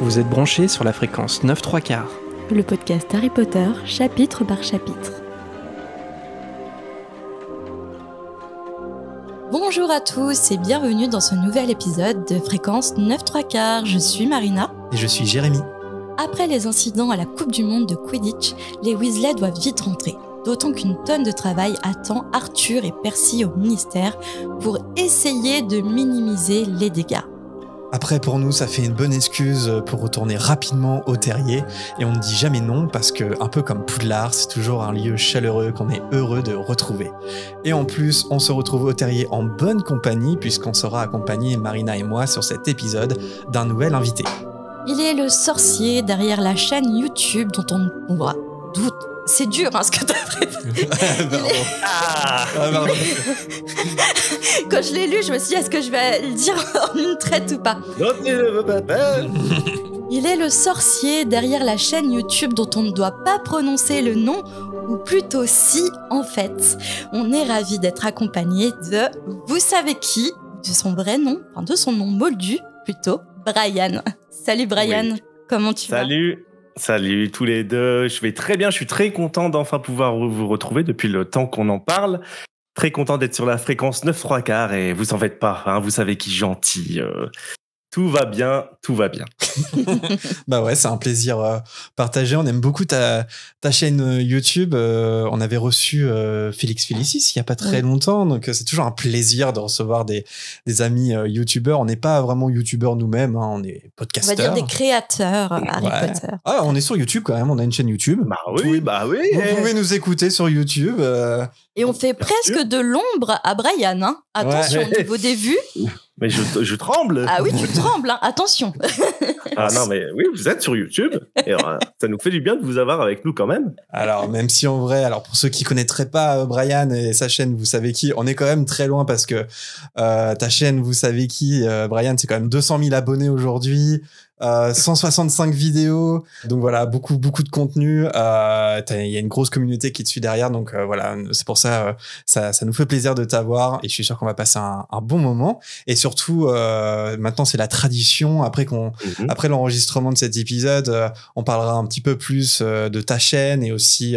Vous êtes branché sur la fréquence 9 3 quarts. Le podcast Harry Potter, chapitre par chapitre. Bonjour à tous et bienvenue dans ce nouvel épisode de fréquence 9 3 quarts. Je suis Marina. Et je suis Jérémy. Après les incidents à la Coupe du Monde de Quidditch, les Weasley doivent vite rentrer d'autant qu'une tonne de travail attend Arthur et Percy au ministère pour essayer de minimiser les dégâts. Après, pour nous, ça fait une bonne excuse pour retourner rapidement au terrier et on ne dit jamais non parce que, un peu comme Poudlard, c'est toujours un lieu chaleureux qu'on est heureux de retrouver. Et en plus, on se retrouve au terrier en bonne compagnie puisqu'on sera accompagné, Marina et moi, sur cet épisode d'un nouvel invité. Il est le sorcier derrière la chaîne YouTube dont on voit doute. C'est dur hein, ce que t'as prévu ah, ah Quand je l'ai lu, je me suis dit, est-ce que je vais le dire en une traite ou pas Il est le sorcier derrière la chaîne YouTube dont on ne doit pas prononcer le nom, ou plutôt si en fait. On est ravi d'être accompagné de vous savez qui, de son vrai nom, enfin de son nom moldu plutôt, Brian. Salut Brian, comment tu vas Salut Salut tous les deux, je vais très bien, je suis très content d'enfin pouvoir vous retrouver depuis le temps qu'on en parle. Très content d'être sur la fréquence 9 3 quarts et vous en faites pas, hein, vous savez qui gentil. Euh. Tout va bien, tout va bien. bah ouais, c'est un plaisir euh, partagé. On aime beaucoup ta, chaîne euh, YouTube. Euh, on avait reçu Félix Félicis il n'y a pas très longtemps. Donc c'est toujours un plaisir de recevoir des, amis YouTubeurs. On n'est pas vraiment YouTubeurs nous-mêmes, hein. on est podcasteurs. On va dire des créateurs Harry Ah, on est sur YouTube quand même, on a une chaîne YouTube. Bah oui, bah oui. Vous pouvez nous écouter sur YouTube. Et on fait presque de l'ombre à Brian. Hein. Attention au niveau des vues. Mais je, tremble. Ah oui, tu trembles, hein. attention. ah non, mais oui, vous êtes sur YouTube. Et hein, ça nous fait du bien de vous avoir avec nous quand même. Alors, même si en vrai, alors pour ceux qui connaîtraient pas euh, Brian et sa chaîne, vous savez qui, on est quand même très loin parce que euh, ta chaîne, vous savez qui, euh, Brian, c'est quand même 200 000 abonnés aujourd'hui. 165 euh, vidéos, donc voilà beaucoup beaucoup de contenu. Euh, il y a une grosse communauté qui te suit derrière, donc euh, voilà c'est pour ça, ça, ça nous fait plaisir de t'avoir et je suis sûr qu'on va passer un, un, bon moment. Et surtout maintenant c'est la tradition après qu'on mhm. après l'enregistrement de cet épisode, on parlera un petit peu plus de ta chaîne et aussi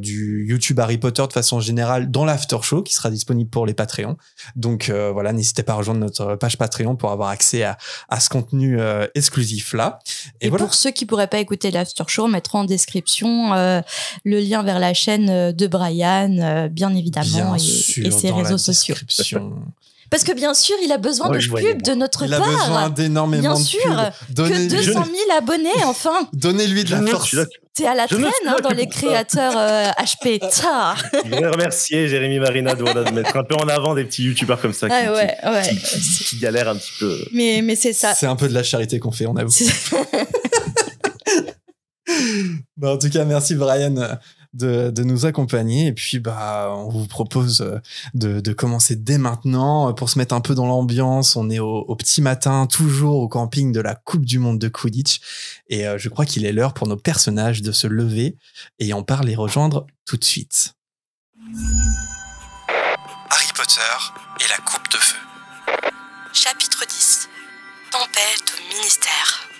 du YouTube Harry Potter de façon générale dans l'after show qui sera disponible pour les Patreons. Donc voilà n'hésitez pas à rejoindre notre page Patreon pour avoir accès à, à ce contenu exclusif-là. Et, pour ceux qui pourraient pas écouter l'After Show, on mettra en description euh, le lien vers la chaîne euh, de Brian, euh, bien évidemment, et, ses réseaux sociaux. Parce que bien sûr, il a besoin de pubs de notre part. Il a besoin d'énormément de pubs. Donnez que 200 000 abonnés, enfin. Donnez-lui de la force. T'es à la traîne hein, dans les créateurs HP. Euh, je remercier Jérémy Marina de, mettre un peu en avant des petits youtubeurs comme ça qui, galèrent un petit peu. Mais, mais c'est ça. C'est un peu de la charité qu'on fait, on avoue. bon, en tout cas, merci Brian de, nous accompagner. Et puis, bah, on vous propose euh, de, commencer dès maintenant euh, pour se mettre un peu dans l'ambiance. On est au, petit matin, toujours au camping de la Coupe du Monde de Quidditch. Et euh, je crois qu'il est l'heure pour nos personnages de se lever et on part les rejoindre tout de suite. Harry Potter et la Coupe de Feu. Chapitre 10. Tempête au ministère.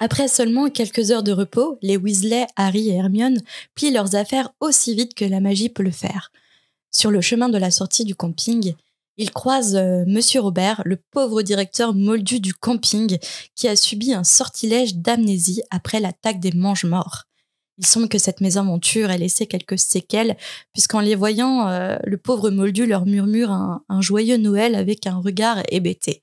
Après seulement quelques heures de repos, les Weasley, Harry et Hermione plient leurs affaires aussi vite que la magie peut le faire. Sur le chemin de la sortie du camping, ils croisent euh, Monsieur Robert, le pauvre directeur moldu du camping, qui a subi un sortilège d'amnésie après l'attaque des mange-morts. Il semble que cette mésaventure ait laissé quelques séquelles, puisqu'en les voyant, euh, le pauvre moldu leur murmure un joyeux Noël avec un regard hébété.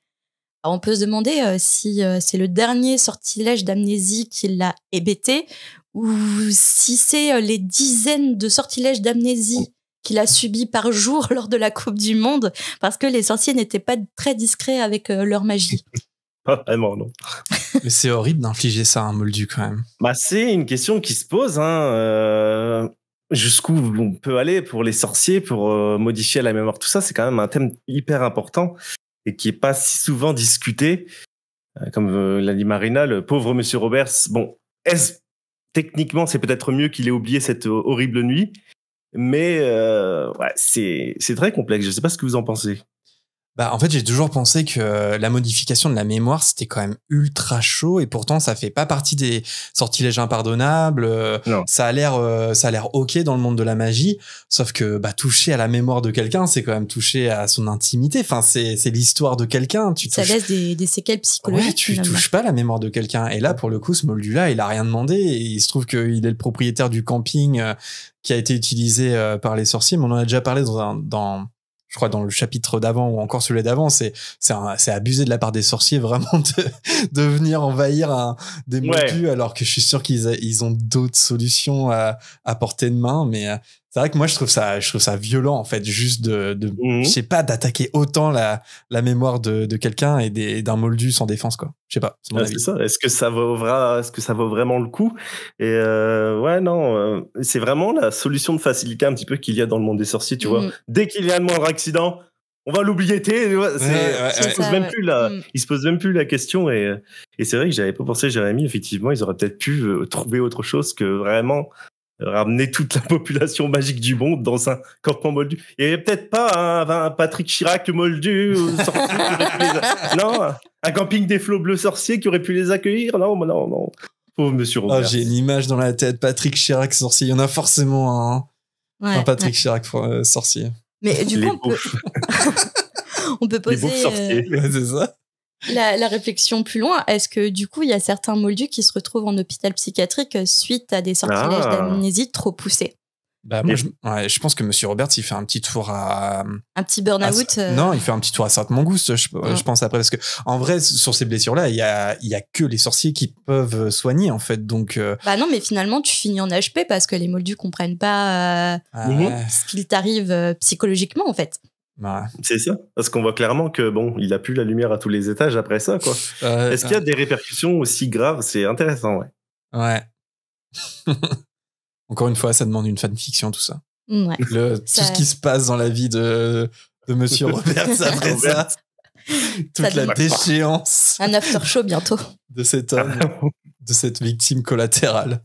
On peut se demander euh, si euh, c'est le dernier sortilège d'amnésie qui l'a hébété ou si c'est euh, les dizaines de sortilèges d'amnésie oh. qu'il a subi par jour lors de la Coupe du Monde parce que les sorciers n'étaient pas très discrets avec leur magie. Pas vraiment, non. Mais c'est horrible d'infliger ça à un moldu quand même. Bah, c'est une question qui se pose. Hein, jusqu'où on peut aller pour les sorciers, pour modifier la mémoire, tout ça, c'est quand même un thème hyper important et qui est pas si souvent discuté. Euh, comme euh, l'a dit Marina, le pauvre Monsieur Roberts, bon, est techniquement, c'est peut-être mieux qu'il ait oublié cette euh, horrible nuit, mais ouais, c'est très complexe. Je ne sais pas ce que vous en pensez. Bah, en fait, j'ai toujours pensé que euh, la modification de la mémoire, c'était quand même ultra chaud et pourtant, ça fait pas partie des sortilèges impardonnables. Euh, ça a l'air, euh, ça a l'air ok dans le monde de la magie. Sauf que, bah, toucher à la mémoire de quelqu'un, c'est quand même toucher à son intimité. Enfin, c'est, c'est l'histoire de quelqu'un. Tu ça laisse des, séquelles psychologiques. Oui, tu touches pas la mémoire de quelqu'un. Et là, pour le coup, ce là il a rien demandé et il se trouve qu'il est le propriétaire du camping qui a été utilisé par les sorciers. Mais on en a déjà parlé dans un, dans je crois dans le chapitre d'avant ou encore celui d'avant, c'est c'est abusé de la part des sorciers vraiment de, venir envahir des ouais. alors que je suis sûr qu'ils ils ont d'autres solutions à, à portée de main. Mais euh, c'est vrai que moi je trouve ça violent en fait juste de, de mhm. je sais pas d'attaquer autant la, mémoire de, quelqu'un et d'un moldu sans défense quoi je sais pas est-ce que ça ce vaut vraiment le coup et euh, ouais non euh, c'est vraiment la solution de facilité un petit peu qu'il y a dans le monde des sorciers tu vois mhm. dès qu'il y a le moindre accident on va l'oublier tu se même plus la, mhm. se pose même plus la question et, c'est vrai que j'avais pas pensé Jérémy effectivement ils auraient peut-être pu euh, trouver autre chose que vraiment ramener toute la population magique du monde dans un campement moldu. Et peut-être pas un, Patrick Chirac moldu, non, un camping des flots bleus sorciers qui aurait pu les accueillir. Non, non, non. Pauvre monsieur ah, J'ai une image dans la tête. Patrick Chirac sorcier. Il y en a forcément un. Hein. un Patrick Chirac euh, sorcier. Mais du coup, on peut... poser. Les euh, c'est ça la, réflexion plus loin, est-ce que du coup, il y a certains moldus qui se retrouvent en hôpital psychiatrique euh, suite à des sortilèges ah. d'amnésie trop poussés bah, je, pense que Monsieur Roberts, il fait un petit tour à. Un petit burn-out euh. Non, il fait un petit tour à Sainte-Mongousse, je, pense après. Parce que, en vrai, sur ces blessures-là, il y a, y a que les sorciers qui peuvent euh, soigner, en fait. Donc. Bah non, mais finalement, tu finis en HP parce que les moldus comprennent pas ah. ce qu'il t'arrive psychologiquement, en fait. C'est ça, parce qu'on voit clairement que bon, il a plus la lumière à tous les étages après ça, quoi. Euh, Est-ce qu'il y a des répercussions aussi graves C'est intéressant, ouais. Ouais. Encore une fois, ça demande une fanfiction, tout ça. tout ce qui se passe dans la vie de, de Monsieur Robert après ça. Toute la déchéance. Un after show bientôt. De ah, de cette victime collatérale.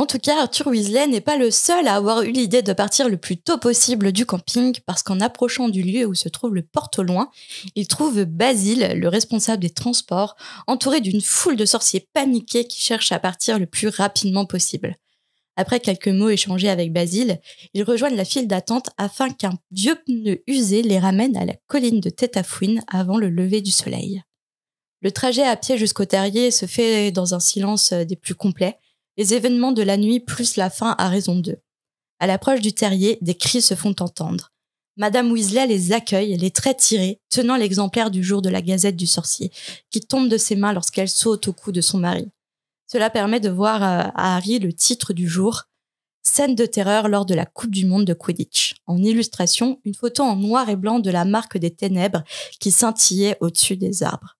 En tout cas, Arthur Weasley n'est pas le seul à avoir eu l'idée de partir le plus tôt possible du camping parce qu'en approchant du lieu où se trouve le porte au loin, il trouve Basile, le responsable des transports, entouré d'une foule de sorciers paniqués qui cherchent à partir le plus rapidement possible. Après quelques mots échangés avec Basile, ils rejoignent la file d'attente afin qu'un vieux pneu usé les ramène à la colline de Tetafouine avant le lever du soleil. Le trajet à pied jusqu'au terrier se fait dans un silence euh, des plus complets les événements de la nuit plus la faim à raison d'eux. À l'approche du terrier, des cris se font entendre. Madame Weasley les accueille, les traits tirés, tenant l'exemplaire du jour de la Gazette du Sorcier, qui tombe de ses mains lorsqu'elle saute au cou de son mari. Cela permet de voir euh, à Harry le titre du jour, Scène de terreur lors de la Coupe du Monde de Quidditch. En illustration, une photo en noir et blanc de la marque des ténèbres qui scintillait au-dessus des arbres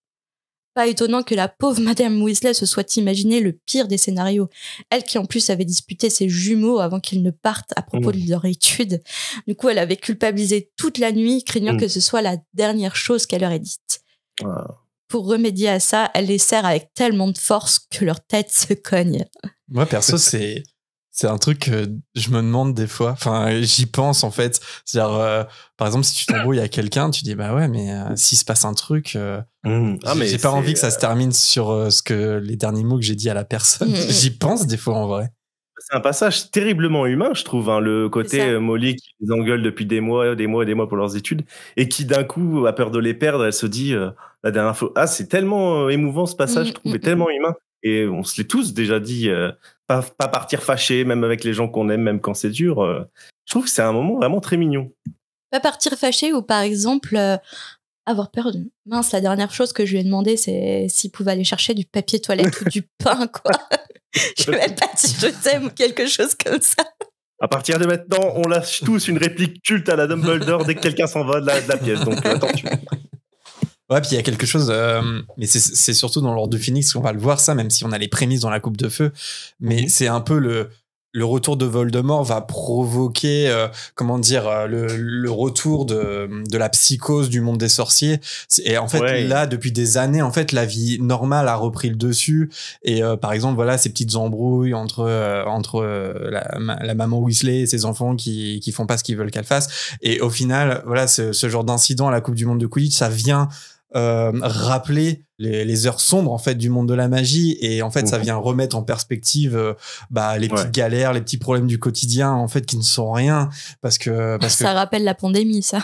étonnant que la pauvre Madame Weasley se soit imaginé le pire des scénarios. Elle qui en plus avait disputé ses jumeaux avant qu'ils ne partent à propos mmh. de leur étude. Du coup, elle avait culpabilisé toute la nuit, craignant mmh. que ce soit la dernière chose qu'elle leur ait dite. Ah. Pour remédier à ça, elle les serre avec tellement de force que leur tête se cogne. Moi, perso, c'est c'est un truc que je me demande des fois. Enfin, j'y pense en fait. C'est-à-dire, euh, par exemple, si tu t'embrouilles à quelqu'un, tu dis bah ouais, mais si euh, mm. s'il se passe un truc, euh, mm. ah, j'ai pas envie que ça se termine sur ce que les derniers mots que j'ai dit à la personne. Mm. J'y pense des fois en vrai. C'est un passage terriblement humain, je trouve. Hein, le côté Molly qui les engueule depuis des mois, des mois, des mois pour leurs études, et qui d'un coup a peur de les perdre. Elle se dit la dernière fois, ah c'est tellement émouvant ce passage, je trouve, et tellement humain et on se l'est tous déjà dit pas, partir fâché, même avec les gens qu'on aime, même quand c'est dur. Euh, je trouve que c'est un moment vraiment très mignon. Pas partir fâché ou par exemple euh, avoir peur de... Mince, la dernière chose que je lui ai demandé, c'est s'il pouvait aller chercher du papier toilette ou du pain, quoi. je sais pas si je t'aime ou quelque chose comme ça. À partir de maintenant, on lâche tous une réplique culte à la Dumbledore dès que quelqu'un s'en va de la, de la pièce. Donc, euh, attention. Ouais, puis il y a quelque chose, euh, mais c'est surtout dans l'ordre de Phoenix qu'on va le voir, ça, même si on a les prémices dans la Coupe de Feu. Mais mhm. c'est un peu le, le retour de Voldemort va provoquer, euh, comment dire, euh, le, le, retour de, de, la psychose du monde des sorciers. Et en fait, là, depuis des années, en fait, la vie normale a repris le dessus. Et par exemple, voilà, ces petites embrouilles entre entre la, la, maman Weasley et ses enfants qui qui font pas ce qu'ils veulent qu'elle fasse. Et au final, voilà, ce, ce genre d'incident à la Coupe du Monde de Quidditch, ça vient euh, rappeler les, heures sombres en fait du monde de la magie et en fait ça mhm. vient remettre en perspective euh, bah, les petites galères, les petits problèmes du quotidien en fait qui ne sont rien parce que ça rappelle la pandémie ça.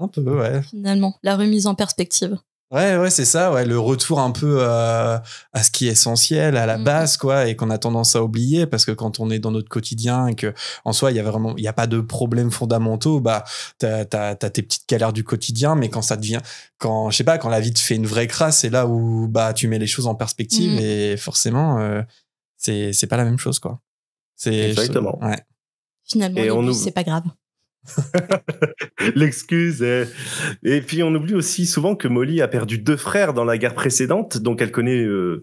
Un peu ouais. Finalement la remise en perspective. Ouais, ouais, c'est ça, ouais, le retour un peu euh, à ce qui est essentiel, à la mmh, base, mmh. quoi, et qu'on a tendance à oublier parce que quand on est dans notre quotidien et que, en soi, il y a vraiment, il y a pas de problèmes fondamentaux, bah, t'as, t'as, t'as tes petites galères du quotidien, mais quand ça devient, quand, je sais pas, quand la vie te fait une vraie crasse, c'est là où, bah, tu mets les choses en perspective mmh. et forcément, euh, c'est, c'est pas la même chose, quoi. C'est, Exactement. Ouais. Finalement, et c'est pas grave. L'excuse. Et puis on oublie aussi souvent que Molly a perdu deux frères dans la guerre précédente, donc elle connaît euh,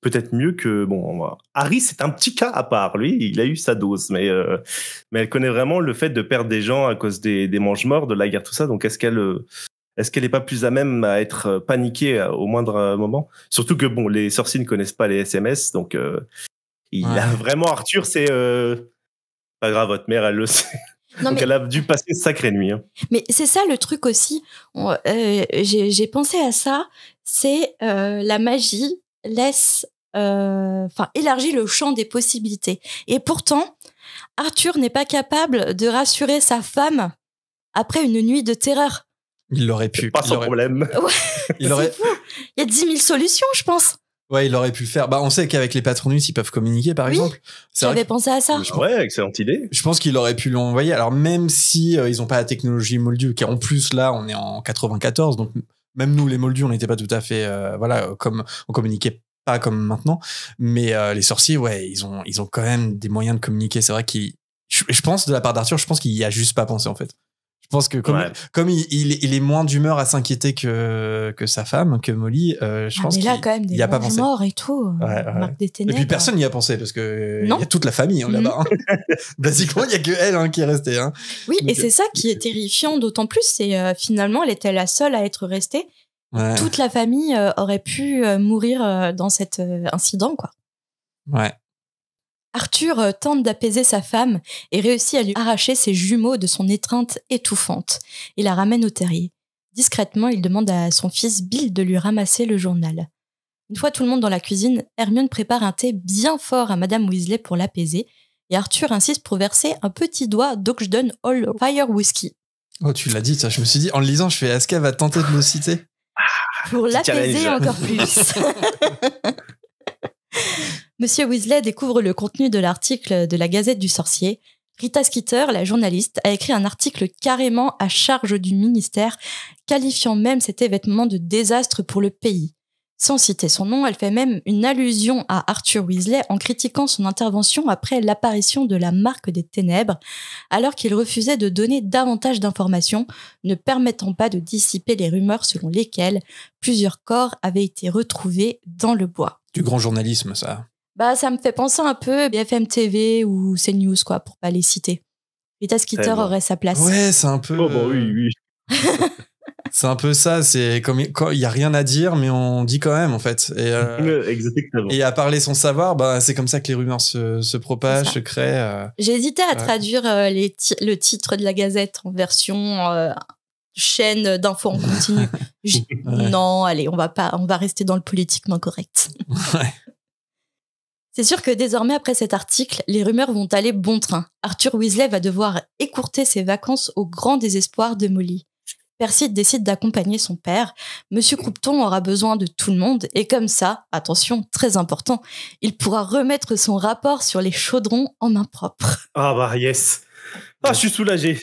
peut-être mieux que bon. Harry, c'est un petit cas à part. Lui, il a eu sa dose, mais euh, mais elle connaît vraiment le fait de perdre des gens à cause des des morts, de la guerre, tout ça. Donc est-ce qu'elle euh, est-ce qu'elle n'est pas plus à même à être paniquée au moindre moment Surtout que bon, les sorciers ne connaissent pas les SMS, donc il a vraiment Arthur, c'est pas grave, votre mère, elle le sait. Donc elle a dû passer sacrée nuit. Hein. Mais c'est ça le truc aussi. Euh, j'ai pensé à ça. C'est euh, la magie laisse, euh, enfin élargit le champ des possibilités. Et pourtant, Arthur n'est pas capable de rassurer sa femme après une nuit de terreur. Il l'aurait pu. Pas il problème. il aurait... Il y a 10 000 solutions, je pense. Ouais, il aurait pu le faire. Bah, on sait qu'avec les patronus, ils peuvent communiquer, par exemple exemple. J'avais pensé à ça. Ouais, excellente idée. Je pense qu'il aurait pu l'envoyer. Alors, même si euh, ils n'ont pas la technologie Moldu, qui en plus, là, on est en 94, donc même nous, les Moldus, on n'était pas tout à fait, euh, voilà, euh, comme, on communiquait pas comme maintenant. Mais les sorciers, ouais, ils ont, ils ont quand même des moyens de communiquer. C'est vrai qu'ils, je, pense, de la part d'Arthur, je pense qu'il y a juste pas pensé, en fait. Je pense que comme, comme il, est moins d'humeur à s'inquiéter que, que sa femme, que Molly, euh, je ah, pense qu'il y a pas pensé. Mort et tout. Euh, ouais, Et puis personne n'y a pensé parce que euh, y a toute la famille hein, là-bas. Mhm. Hein. Basiquement, il n'y a que elle hein, qui est restée. Oui, et c'est ça qui est terrifiant d'autant plus. C'est finalement, elle était la seule à être restée. Toute la famille aurait pu mourir dans cet incident, quoi. Ouais. Arthur tente d'apaiser sa femme et réussit à lui arracher ses jumeaux de son étreinte étouffante et la ramène au terrier. Discrètement, il demande à son fils Bill de lui ramasser le journal. Une fois tout le monde dans la cuisine, Hermione prépare un thé bien fort à Madame Weasley pour l'apaiser et Arthur insiste pour verser un petit doigt d'Ogden Hall Fire Whisky. Oh, tu l'as dit, ça. Je me suis dit, en le lisant, je fais, est-ce qu'elle va tenter de me citer Pour l'apaiser encore plus. Monsieur Weasley découvre le contenu de l'article de la Gazette du Sorcier. Rita Skeeter, la journaliste, a écrit un article carrément à charge du ministère, qualifiant même cet événement de désastre pour le pays. Sans citer son nom, elle fait même une allusion à Arthur Weasley en critiquant son intervention après l'apparition de la marque des ténèbres, alors qu'il refusait de donner davantage d'informations, ne permettant pas de dissiper les rumeurs selon lesquelles plusieurs corps avaient été retrouvés dans le bois du grand journalisme, ça Bah, ça me fait penser un peu BFM TV ou CNews, quoi, pour pas les citer. Rita Skeeter aurait sa place. Ouais, c'est un peu. Oh, bon, bah oui, oui. c'est un peu ça. C'est comme il n'y a rien à dire, mais on dit quand même en fait. Et, euh, Exactement. Et à parler sans savoir, bah, c'est comme ça que les rumeurs se, se propagent, se créent. Euh. J'ai hésité à traduire euh, le titre de la Gazette en version chaîne d'infos en continu. Non, allez, on va pas, on va rester dans le politiquement correct. C'est sûr que désormais, après cet article, les rumeurs vont aller bon train. Arthur Weasley va devoir écourter ses vacances au grand désespoir de Molly. Percy décide d'accompagner son père. Monsieur Croupton aura besoin de tout le monde et comme ça, attention, très important, il pourra remettre son rapport sur les chaudrons en main propre. Ah bah yes. Ah, je suis soulagé.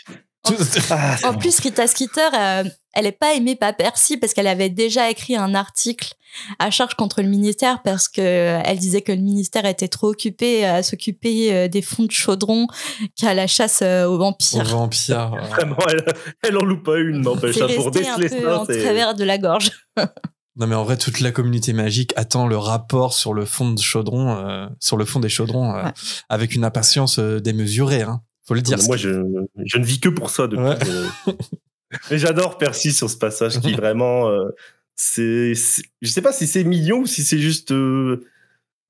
en, plus, Rita Skeeter, euh, elle n'est pas aimée par Percy parce qu'elle avait déjà écrit un article à charge contre le ministère parce que euh, elle disait que le ministère était trop occupé à s'occuper euh, des fonds de chaudron qu'à la chasse aux vampires. Aux vampires. Vraiment, elle, en loupe pas une, n'empêche. Hein, pour déceler un peu en travers de la gorge. Non mais en vrai toute la communauté magique attend le rapport sur le fond de chaudron sur le fond des chaudrons avec une impatience démesurée hein le dire. Moi, je, ne vis que pour ça depuis. Mais j'adore Percy sur ce passage qui vraiment, euh, c'est, je sais pas si c'est mignon ou si c'est juste euh,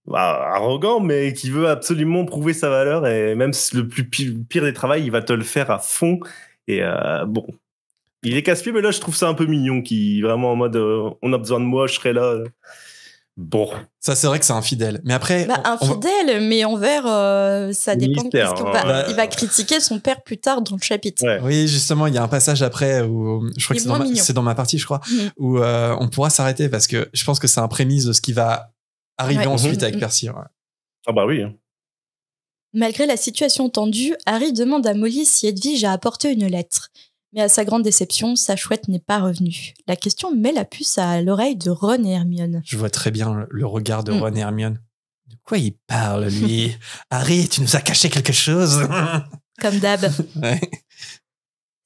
bah, arrogant, mais qui veut absolument prouver sa valeur et même le plus pire des travails, il va te le faire à fond. Et euh, bon, il est casse-pied, mais là, je trouve ça un peu mignon, qui vraiment en mode, on a besoin de moi, je serai là. Bon. Ça, c'est vrai que c'est infidèle. Mais après. Bah, infidèle, mais envers. Euh, ça dépend. parce qu'il Il va critiquer son père plus tard dans le chapitre. Oui, justement, il y a un passage après où. Je crois que c'est dans, ma, partie, je crois. Mmh. Où euh, on pourra s'arrêter parce que je pense que c'est un prémisse de ce qui va arriver ensuite mmh. avec Percy. Ah, bah oui. Hein. Malgré la situation tendue, Harry demande à Molly si Edwige a apporté une lettre. Mais à sa grande déception, sa chouette n'est pas revenue. La question met la puce à l'oreille de Ron et Hermione. Je vois très bien le regard de hmm. Ron et Hermione. De quoi il parle, lui Harry, tu nous as caché quelque chose Comme d'hab.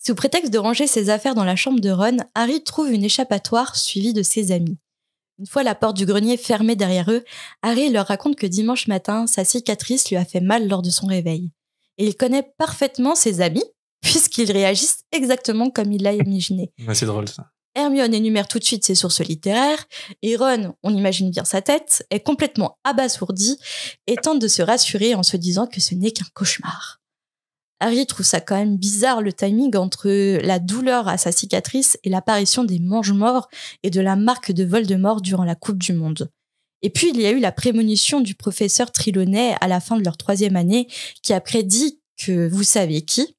Sous prétexte de ranger ses affaires dans la chambre de Ron, Harry trouve une échappatoire suivie de ses amis. Une fois la porte du grenier fermée derrière eux, Harry leur raconte que dimanche matin, sa cicatrice lui a fait mal lors de son réveil. Et il connaît parfaitement ses amis, puisqu'ils réagissent exactement comme il l'a imaginé. c'est drôle ça. Hermione énumère tout de suite ses sources littéraires, et Ron, on imagine bien sa tête, est complètement abasourdi et tente de se rassurer en se disant que ce n'est qu'un cauchemar. Harry trouve ça quand même bizarre le timing entre la douleur à sa cicatrice et l'apparition des mange-morts et de la marque de Voldemort durant la Coupe du Monde. Et puis il y a eu la prémonition du professeur Trilonnet à la fin de leur troisième année qui a prédit que vous savez qui,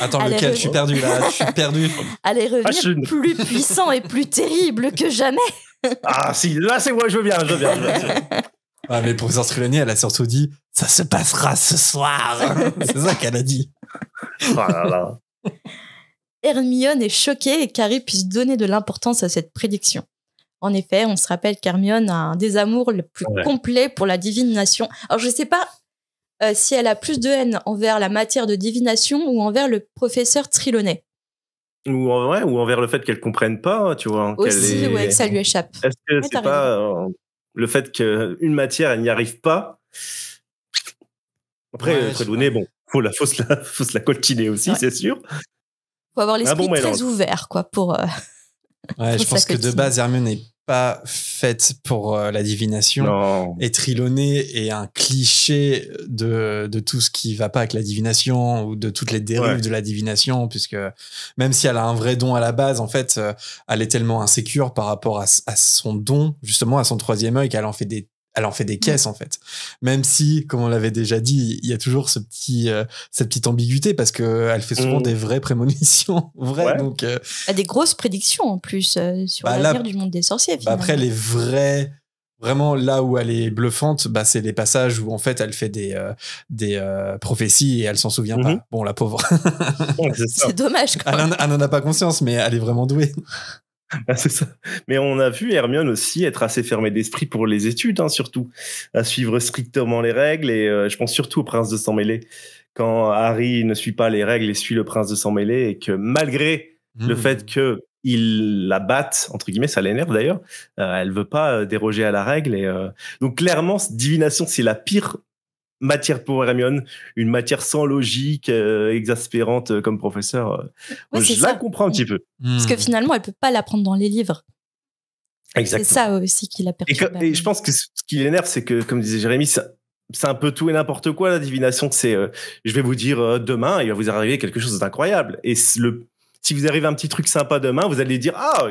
Attends, lequel Je suis perdu là, je suis perdu. Allez revenir ah, plus puissant et plus terrible que jamais. ah si, là c'est moi, je veux bien, je veux bien. Je veux Ah, mais elle a surtout dit ça se passera ce soir. c'est ça qu'elle a dit. Oh Hermione est choquée et puisse donner de l'importance à cette prédiction. En effet, on se rappelle qu'Hermione a un désamour le plus complet pour la Divine Nation. Alors, je ne sais pas euh, si elle a plus de haine envers la matière de divination ou envers le professeur Trilonnet. Ou, vrai ou envers le fait qu'elle ne comprenne pas, tu vois. Aussi, oui, ouais, ça lui échappe. Est-ce que c'est pas euh, le fait qu'une matière, elle n'y arrive pas Après, bon, faut la, faut se la, faut la coltiner aussi, c'est sûr. Il Faut avoir l'esprit très ouvert, quoi, pour. Euh, je pense que de base, Hermione n'est pas faite pour euh, la divination. Non. Et est un cliché de, tout ce qui va pas avec la divination ou de toutes les dérives de la divination, puisque même si elle a un vrai don à la base, en fait, euh, elle est tellement insécure par rapport à, à, son don, justement, à son troisième œil, qu'elle en fait des elle en fait des mm. caisses en fait. Même si, comme on l'avait déjà dit, il y a toujours ce petit, euh, cette petite ambiguïté parce que euh, elle fait souvent mm. des vraies prémonitions, vraies. Euh, a des grosses prédictions en plus sur bah, l'avenir du monde des sorciers. Bah, après, les vraies... vraiment là où elle est bluffante, bah, c'est les passages où en fait elle fait des, des prophéties et elle s'en souvient pas. Mm-hmm. Bon, la pauvre. c'est dommage. même. Elle n'en a pas conscience, mais elle est vraiment douée. Ah, c'est ça. Mais on a vu Hermione aussi être assez fermée d'esprit pour les études, hein, surtout, à suivre strictement les règles. Et euh, je pense surtout au prince de sang mêlé, quand Harry ne suit pas les règles et suit le prince de sang et que malgré mmh. le fait que la batte entre guillemets, ça l'énerve d'ailleurs. Euh, elle veut pas euh, déroger à la règle et donc clairement, divination c'est la pire matière pour Hermione, une matière sans logique, euh, exaspérante euh, comme professeur. Euh. je ça. la comprends un petit peu. Parce que hmm. finalement, elle peut pas l'apprendre dans les livres. C'est ça aussi qui la perturbe. Et, je pense que ce qui l'énerve, c'est que, comme disait Jérémy, c'est un peu tout et n'importe quoi la divination. C'est, je vais vous dire demain, il va vous arriver quelque chose d'incroyable. Et le si vous arrivez un petit truc sympa demain, vous allez dire ah,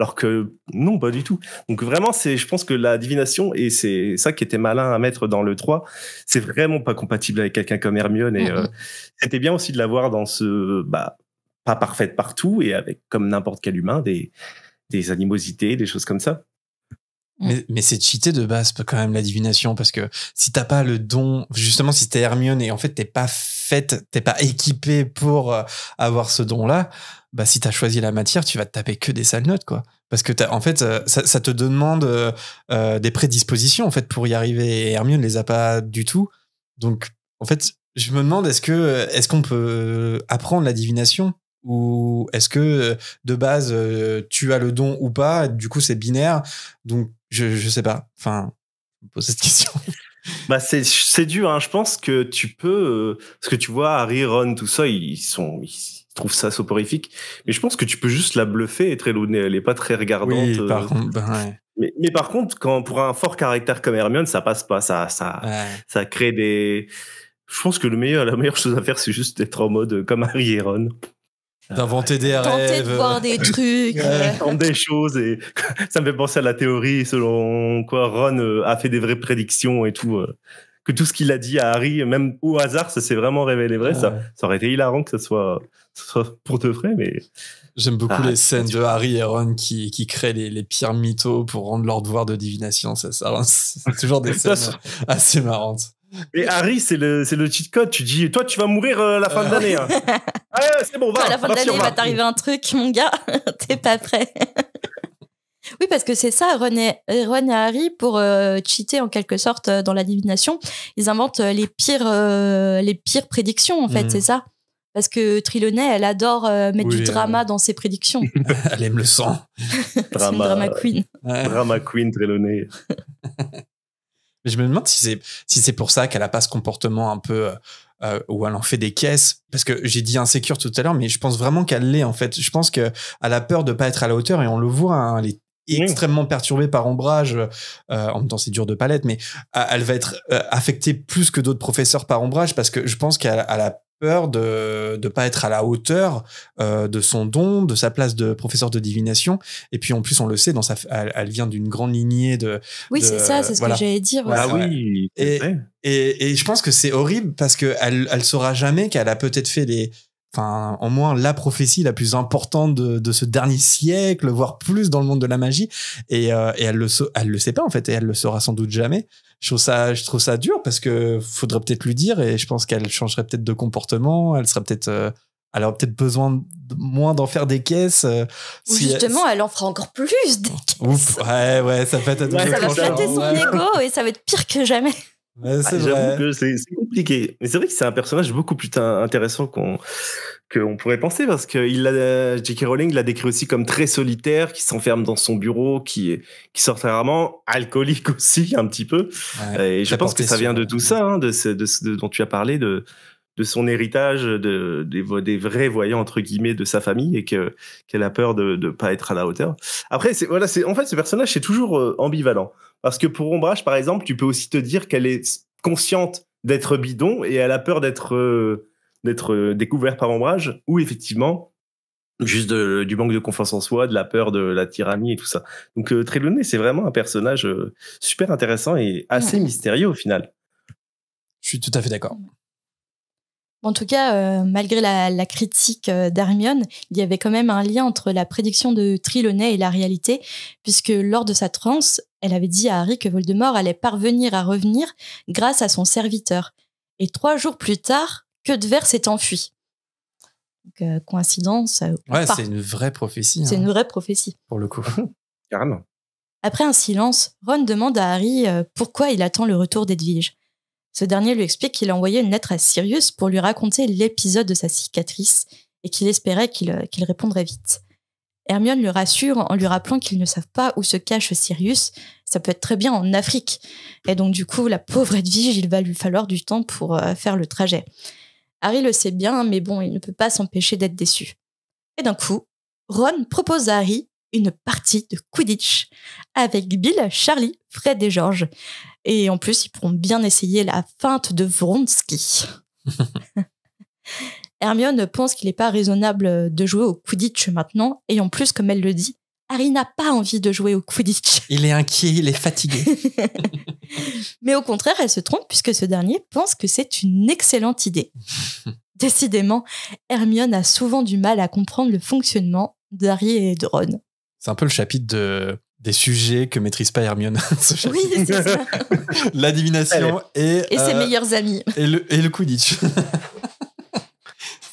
alors que non, pas du tout. Donc vraiment, c'est, je pense que la divination et c'est ça qui était malin à mettre dans le 3, c'est vraiment pas compatible avec quelqu'un comme Hermione et euh, mm-hmm. c'était bien aussi de l'avoir dans ce bah pas parfaite partout et avec comme n'importe quel humain des des animosités, des choses comme ça. Mais, mais c'est cheaté de base quand même la divination parce que si t'as pas le don, justement si t'es Hermione et en fait t'es pas faite, t'es pas équipée pour euh, avoir ce don-là, bah si t'as choisi la matière, tu vas te taper que des sales notes quoi. Parce que t'as en fait euh, ça, te demande euh, des prédispositions en fait pour y arriver et Hermione les a pas du tout. Donc en fait je me demande est-ce que est-ce qu'on peut apprendre la divination ou est-ce que de base tu as le don ou pas, du coup c'est binaire donc je, je sais pas. Enfin, je pose cette question. bah c'est dur. Hein. Je pense que tu peux, euh, parce que tu vois Harry, Ron, tout ça, ils sont, ils trouvent ça soporifique. Mais je pense que tu peux juste la bluffer et éloigné, elle est pas très regardante. Oui, euh. ben mais, mais, par contre, quand pour un fort caractère comme Hermione, ça passe pas. Ça, ça, ça crée des. Je pense que le meilleur, la meilleure chose à faire, c'est juste d'être en mode euh, comme Harry et Ron. Euh, d'inventer des rêves. Tenter de voir des trucs. Euh. des choses. Et ça me fait penser à la théorie selon quoi Ron euh, a fait des vraies prédictions et tout. Que tout ce qu'il a dit à Harry, même au hasard, ça s'est vraiment révélé vrai. Ça, ça aurait été hilarant que ça soit, pour de vrai, mais. J'aime beaucoup ah, les scènes de Harry et Ron qui, créent les, pires mythos pour rendre leur devoir de divination. Ça, ça c'est toujours des scènes assez marrantes mais Harry, c'est le, le cheat code. Tu dis, toi, tu vas mourir euh, la fin de l'année. Ah, c'est bon, va. à la fin de l'année, il va t'arriver un truc, mon gars. T'es pas prêt. Oui, parce que c'est ça, Ron et, euh, Ron et Harry, pour euh, cheater en quelque sorte dans la divination, ils inventent les pires, les pires prédictions, en fait, mm. c'est ça Parce que Trilonet, elle adore mettre du drama dans ses prédictions. Elle aime le sang. drama queen. Drama Queen, Trilonet. Mais je me demande si c'est si c'est pour ça qu'elle a pas ce comportement un peu euh, euh, où elle en fait des caisses. Parce que j'ai dit insécure tout à l'heure, mais je pense vraiment qu'elle l'est en fait. Je pense qu'elle a peur de pas être à la hauteur et on le voit. Hein, elle est extrêmement perturbée par ombrage. Euh, en même temps, c'est dur de palette, mais euh, elle va être affectée plus que d'autres professeurs par ombrage parce que je pense qu'elle a peur de ne pas être à la hauteur euh, de son don, de sa place de professeur de divination. Et puis en plus, on le sait, dans sa, elle, vient d'une grande lignée de. Oui, c'est ça, c'est ce que j'allais dire. Bah et, et, et, je pense que c'est horrible parce qu'elle elle saura jamais qu'elle a peut-être fait des enfin, en moins la prophétie la plus importante de, ce dernier siècle, voire plus dans le monde de la magie. Et, euh, elle le, le sait pas en fait, et elle le saura sans doute jamais. Je trouve ça, dur parce que faudrait peut-être lui dire, et je pense qu'elle changerait peut-être de comportement, elle serait peut-être euh, peut-être besoin moins d'en faire des caisses. Euh, Ou justement, elle... en fera encore plus des caisses. Ouf, ouais, ouais, ça fait être Ça va flatter son ouais. et ça va être pire que jamais. Bah, c'est compliqué. Mais c'est vrai que c'est un personnage beaucoup plus intéressant qu'on pourrait penser parce que il a, J.K. Rowling l'a décrit aussi comme très solitaire, qui s'enferme dans son bureau, qui qui sort très rarement, alcoolique aussi un petit peu. Et je pense que ça vient de tout ça, hein, de, ce, dont tu as parlé, de son héritage, de, des, vrais voyants entre guillemets de sa famille et que qu'elle a peur de ne pas être à la hauteur. Après, c'est voilà, c'est en fait ce personnage c'est toujours euh, ambivalent parce que pour Ombrage, par exemple, tu peux aussi te dire qu'elle est consciente d'être bidon et elle a peur d'être euh, d'être euh, découverte par Ombrage, ou effectivement, juste du manque de confiance en soi, de la peur de la tyrannie et tout ça. Donc euh, c'est vraiment un personnage euh, super intéressant et assez mystérieux au final. Je suis tout à fait d'accord. En tout cas, malgré la, critique d'Armione, il y avait quand même un lien entre la prédiction de Trelawney et la réalité, puisque lors de sa transe, elle avait dit à Harry que Voldemort allait parvenir à revenir grâce à son serviteur. Et trois jours plus tard, que vers s'est enfui. Euh, coïncidence. Euh, ouais, c'est une vraie prophétie. C'est hein. une vraie prophétie. Pour le coup. Carrément. Après un silence, Ron demande à Harry euh, pourquoi il attend le retour d'Edwige. Ce dernier lui explique qu'il a envoyé une lettre à Sirius pour lui raconter l'épisode de sa cicatrice et qu'il espérait qu'il, qu'il répondrait vite. Hermione le rassure en lui rappelant qu'ils ne savent pas où se cache Sirius. Ça peut être très bien en Afrique. Et donc, du coup, la pauvre Edwige, il va lui falloir du temps pour euh, faire le trajet. Harry le sait bien, mais bon, il ne peut pas s'empêcher d'être déçu. Et d'un coup, Ron propose à Harry une partie de Quidditch avec Bill, Charlie, Fred et George. Et en plus, ils pourront bien essayer la feinte de Vronsky. Hermione pense qu'il n'est pas raisonnable de jouer au Quidditch maintenant, et en plus, comme elle le dit, Harry n'a pas envie de jouer au Quidditch. Il est inquiet, il est fatigué. Mais au contraire, elle se trompe puisque ce dernier pense que c'est une excellente idée. Décidément, Hermione a souvent du mal à comprendre le fonctionnement d'Harry et de Ron. C'est un peu le chapitre des sujets que maîtrise pas Hermione. oui, c'est ça. La divination et, ses euh, meilleurs amis. Et le, et le Quidditch.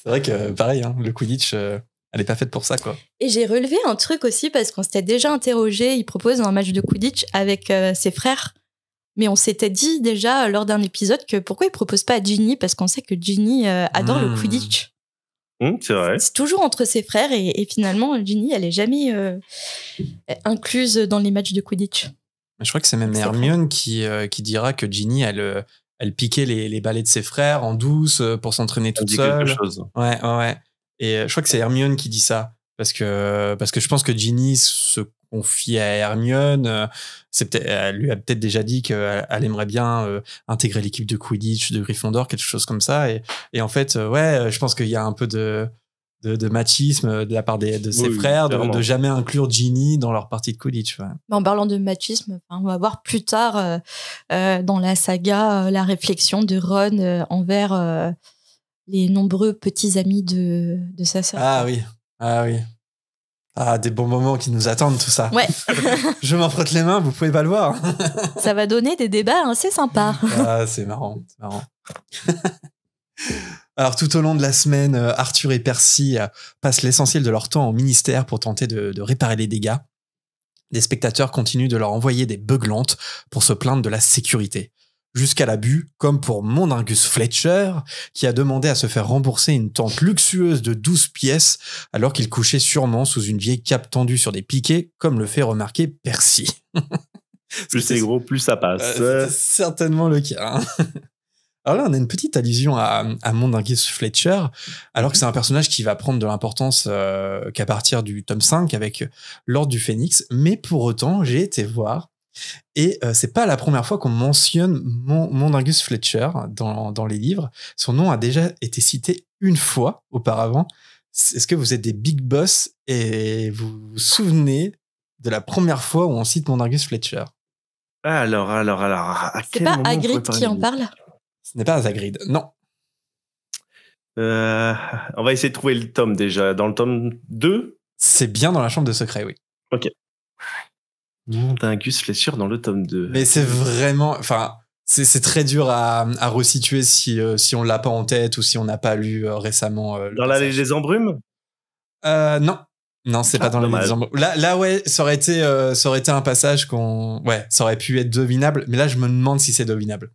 C'est vrai que pareil, hein, le Quidditch, euh, elle n'est pas faite pour ça, quoi. Et j'ai relevé un truc aussi parce qu'on s'était déjà interrogé. Il propose un match de Quidditch avec euh, ses frères. Mais on s'était dit déjà euh, lors d'un épisode que pourquoi il propose pas à Ginny parce qu'on sait que Ginny adore le hmm. Quidditch. Hmm, c'est vrai. C'est toujours entre ses frères et, finalement Ginny elle n'est jamais incluse dans les matchs de Quidditch. Je crois que c'est même Hermione qui, qui dira que Ginny elle elle piquait les, balais de ses frères en douce euh, pour s'entraîner toute seule. Chose. Ouais, ouais, Et euh, je crois que c'est Hermione qui dit ça parce que parce que je pense que Ginny se confie à Hermione. Euh, c'est elle lui a peut-être déjà dit qu'elle aimerait bien intégrer l'équipe de Quidditch de Gryffondor, quelque chose comme ça. Et, et en fait, ouais, je pense qu'il y a un peu de de, machisme de la part de ses frères, de, jamais inclure Ginny dans leur partie de Quidditch. En parlant de machisme, on va voir plus tard euh, euh, dans la saga euh, la réflexion de Ron envers les nombreux petits amis de, sa sœur. Ah oui, ah oui. Ah, des bons moments qui nous attendent, tout ça. Ouais. Je m'en frotte les mains, vous pouvez pas le voir. ça va donner des débats, assez hein, c'est sympa. ah, c'est marrant, c'est marrant. Alors tout au long de la semaine, euh, Arthur et Percy euh, passent l'essentiel de leur temps au ministère pour tenter de, réparer les dégâts. Les spectateurs continuent de leur envoyer des beuglantes pour se plaindre de la sécurité. Jusqu'à l'abus, comme pour mon Fletcher, qui a demandé à se faire rembourser une tente luxueuse de 12 pièces alors qu'il couchait sûrement sous une vieille cape tendue sur des piquets, comme le fait remarquer Percy. plus c'est gros, plus ça passe. Euh, c'est certainement le cas. Hein. Alors là, on a une petite allusion à, à Fletcher, alors que c'est un mhm. personnage qui va prendre de l'importance euh, qu'à partir du tome 5 avec l'Ordre du Phénix. Mais pour autant, j'ai été voir. Et euh, c'est pas la première fois qu'on mentionne Mon Mondingus Fletcher dans, dans les livres. Son nom a déjà été cité une fois auparavant. Est-ce que vous êtes des big boss et vous vous souvenez de la première fois où on cite Mondingus Fletcher alors, alors, alors. C'est pas Hagrid qui en parle ce n'est pas Zagreed, non. Euh, on va essayer de trouver le tome déjà. Dans le tome 2 C'est bien dans la chambre de secret, oui. Ok. Dingus Fletcher dans le tome 2. Mais c'est vraiment. Enfin, c'est très dur à, resituer si, euh, si on l'a pas en tête ou si on n'a pas lu euh, récemment. dans l'allée des embrumes Non. Non, c'est ah, pas dans le des embrumes. Là, là ouais, ça aurait été, ça aurait été un passage qu'on. Ouais, ça aurait pu être devinable. Mais là, je me demande si c'est devinable.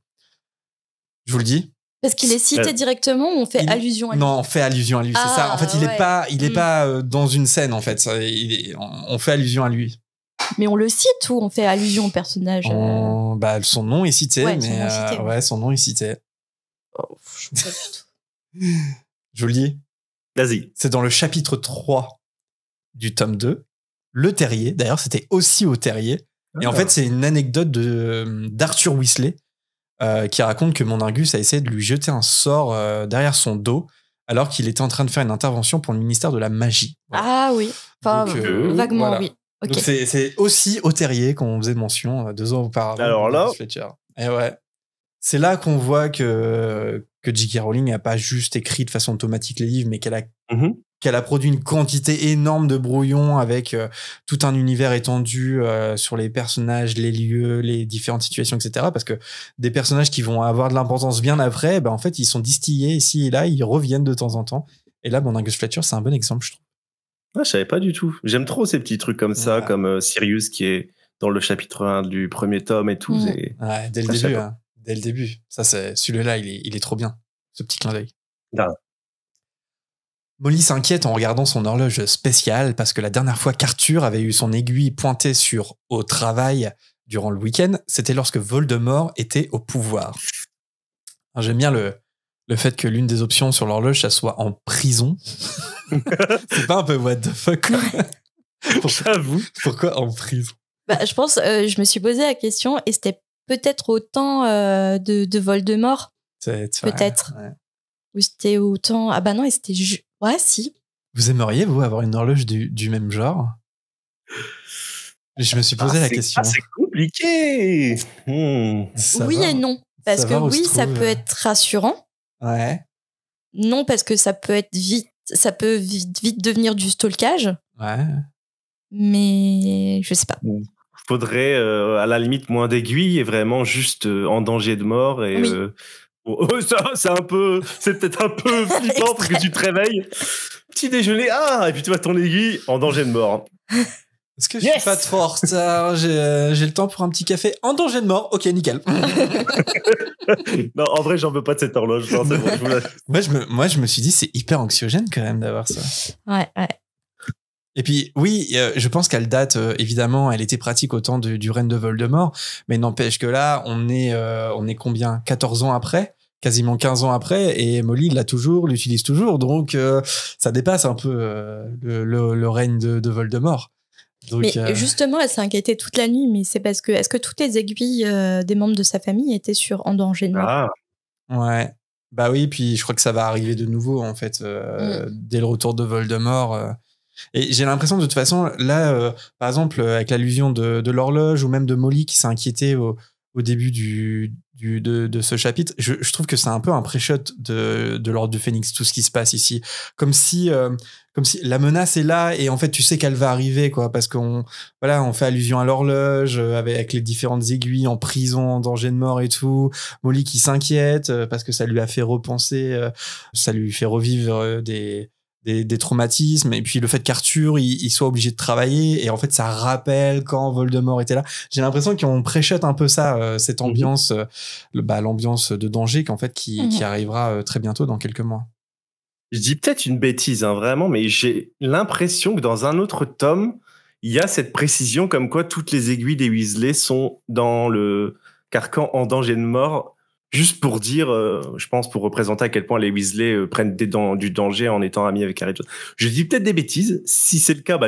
Je vous le dis. Parce qu'il est cité euh, directement ou on fait allusion à lui Non, on fait allusion à lui, c'est ça. En fait, il n'est ah, pas, il est mm. pas euh, dans une scène, en fait. est, on, fait allusion à lui. Mais on le cite ou on fait allusion au personnage euh? bah, Son nom est cité, ouais, mais son nom, ouais. son nom est cité. Oh, je je vous le dis. Vas-y. C'est dans le chapitre 3 du tome 2. Le Terrier. D'ailleurs, c'était aussi au Terrier. Et en ah. fait, c'est une anecdote d'Arthur Whistler euh, qui raconte que argus a essayé de lui jeter un sort euh, derrière son dos alors qu'il était en train de faire une intervention pour le ministère de la magie. Ah oui, enfin, euh, vaguement oui. c'est aussi au terrier qu'on faisait mention deux ans auparavant. Alors là, et ouais, c'est là qu'on voit que que J.K. Rowling n'a pas juste écrit de façon automatique les livres, mais qu'elle a mm-hmm qu'elle a produit une quantité énorme de brouillons avec euh, tout un univers étendu euh, sur les personnages, les lieux, les différentes situations, etc. Parce que des personnages qui vont avoir de l'importance bien après, eh ben en fait, ils sont distillés ici et là, ils reviennent de temps en temps. Et là, mon Angus Fletcher, c'est un bon exemple, je trouve. Ah, je savais pas du tout. J'aime trop ces petits trucs comme ça, comme euh, Sirius qui est dans le chapitre 1 du premier tome et tout. Mm. Et... Hein. dès le début, Ça, c'est celui-là, il est, trop bien, ce petit clin d'œil. Ah. Molly s'inquiète en regardant son horloge spéciale parce que la dernière fois qu'Arthur avait eu son aiguille pointée sur au travail durant le week-end, c'était lorsque Voldemort était au pouvoir. Ah, j'aime bien le, le fait que l'une des options sur l'horloge, ça soit en prison. C'est pas un peu what the fuck pourquoi, pourquoi en prison bah, Je pense, euh, je me suis posé la question et c'était peut-être autant temps euh, de, de Voldemort. Peut-être. Ou c'était autant. Ah bah non, et c'était juste... Ouais, si. Vous aimeriez, vous, avoir une horloge du, même genre Je me suis posé la ah, question. c'est compliqué Oui et non. Parce que oui, ça peut être rassurant. Ouais. Non, parce que ça peut être vite, ça peut vite, devenir du stalkage. Ouais. Mais je sais pas. faudrait euh, à la limite moins d'aiguilles et vraiment juste euh, en danger de mort et euh, Oh, oh, ça, c'est un peu, c'est peut-être un peu flippant parce que tu te réveilles. Petit déjeuner, ah, et puis tu vois ton aiguille en danger de mort. Est-ce que je suis pas trop en retard J'ai le temps pour un petit café en danger de mort. Ok, nickel. non, en vrai, j'en veux pas de cette horloge. moi, je me, moi, je me suis dit, c'est hyper anxiogène quand même d'avoir ça. Ouais, ouais. Et puis oui, euh, je pense qu'elle date euh, évidemment, elle était pratique au temps du règne de Voldemort, mais n'empêche que là, on est euh, on est combien 14 ans après quasiment 15 ans après et Molly l'a toujours, l'utilise toujours donc ça dépasse un peu le, règne de, de Voldemort. mais justement, elle s'est inquiétée toute la nuit, mais c'est parce que est-ce que toutes les aiguilles des membres de sa famille étaient sur en danger ah. Ouais. Bah oui, puis je crois que ça va arriver de nouveau en fait mm. dès le retour de Voldemort et j'ai l'impression de toute façon, là, euh, par exemple, euh, avec l'allusion de, l'horloge ou même de Molly qui s'inquiétait au, début du, de, ce chapitre, je, trouve que c'est un peu un pré-shot de, l'ordre du phénix, tout ce qui se passe ici. Comme si, euh, comme si la menace est là et en fait tu sais qu'elle va arriver, quoi, parce qu'on voilà, on fait allusion à l'horloge, avec, avec, les différentes aiguilles, en prison, en danger de mort et tout. Molly qui s'inquiète parce que ça lui a fait repenser, ça lui fait revivre des, des, traumatismes et puis le fait qu'Arthur il, soit obligé de travailler et en fait ça rappelle quand Voldemort était là j'ai l'impression qu'on prêchote un peu ça euh, cette mhm. ambiance euh, bah, l'ambiance de danger qu'en fait qui, mhm. arrivera euh, très bientôt dans quelques mois je dis peut-être une bêtise hein, vraiment mais j'ai l'impression que dans un autre tome il y a cette précision comme quoi toutes les aiguilles des Weasley sont dans le carcan en danger de mort Juste pour dire, euh, je pense, pour représenter à quel point les Weasley euh, prennent des du danger en étant amis avec Harry Je dis peut-être des bêtises. Si c'est le cas, bah,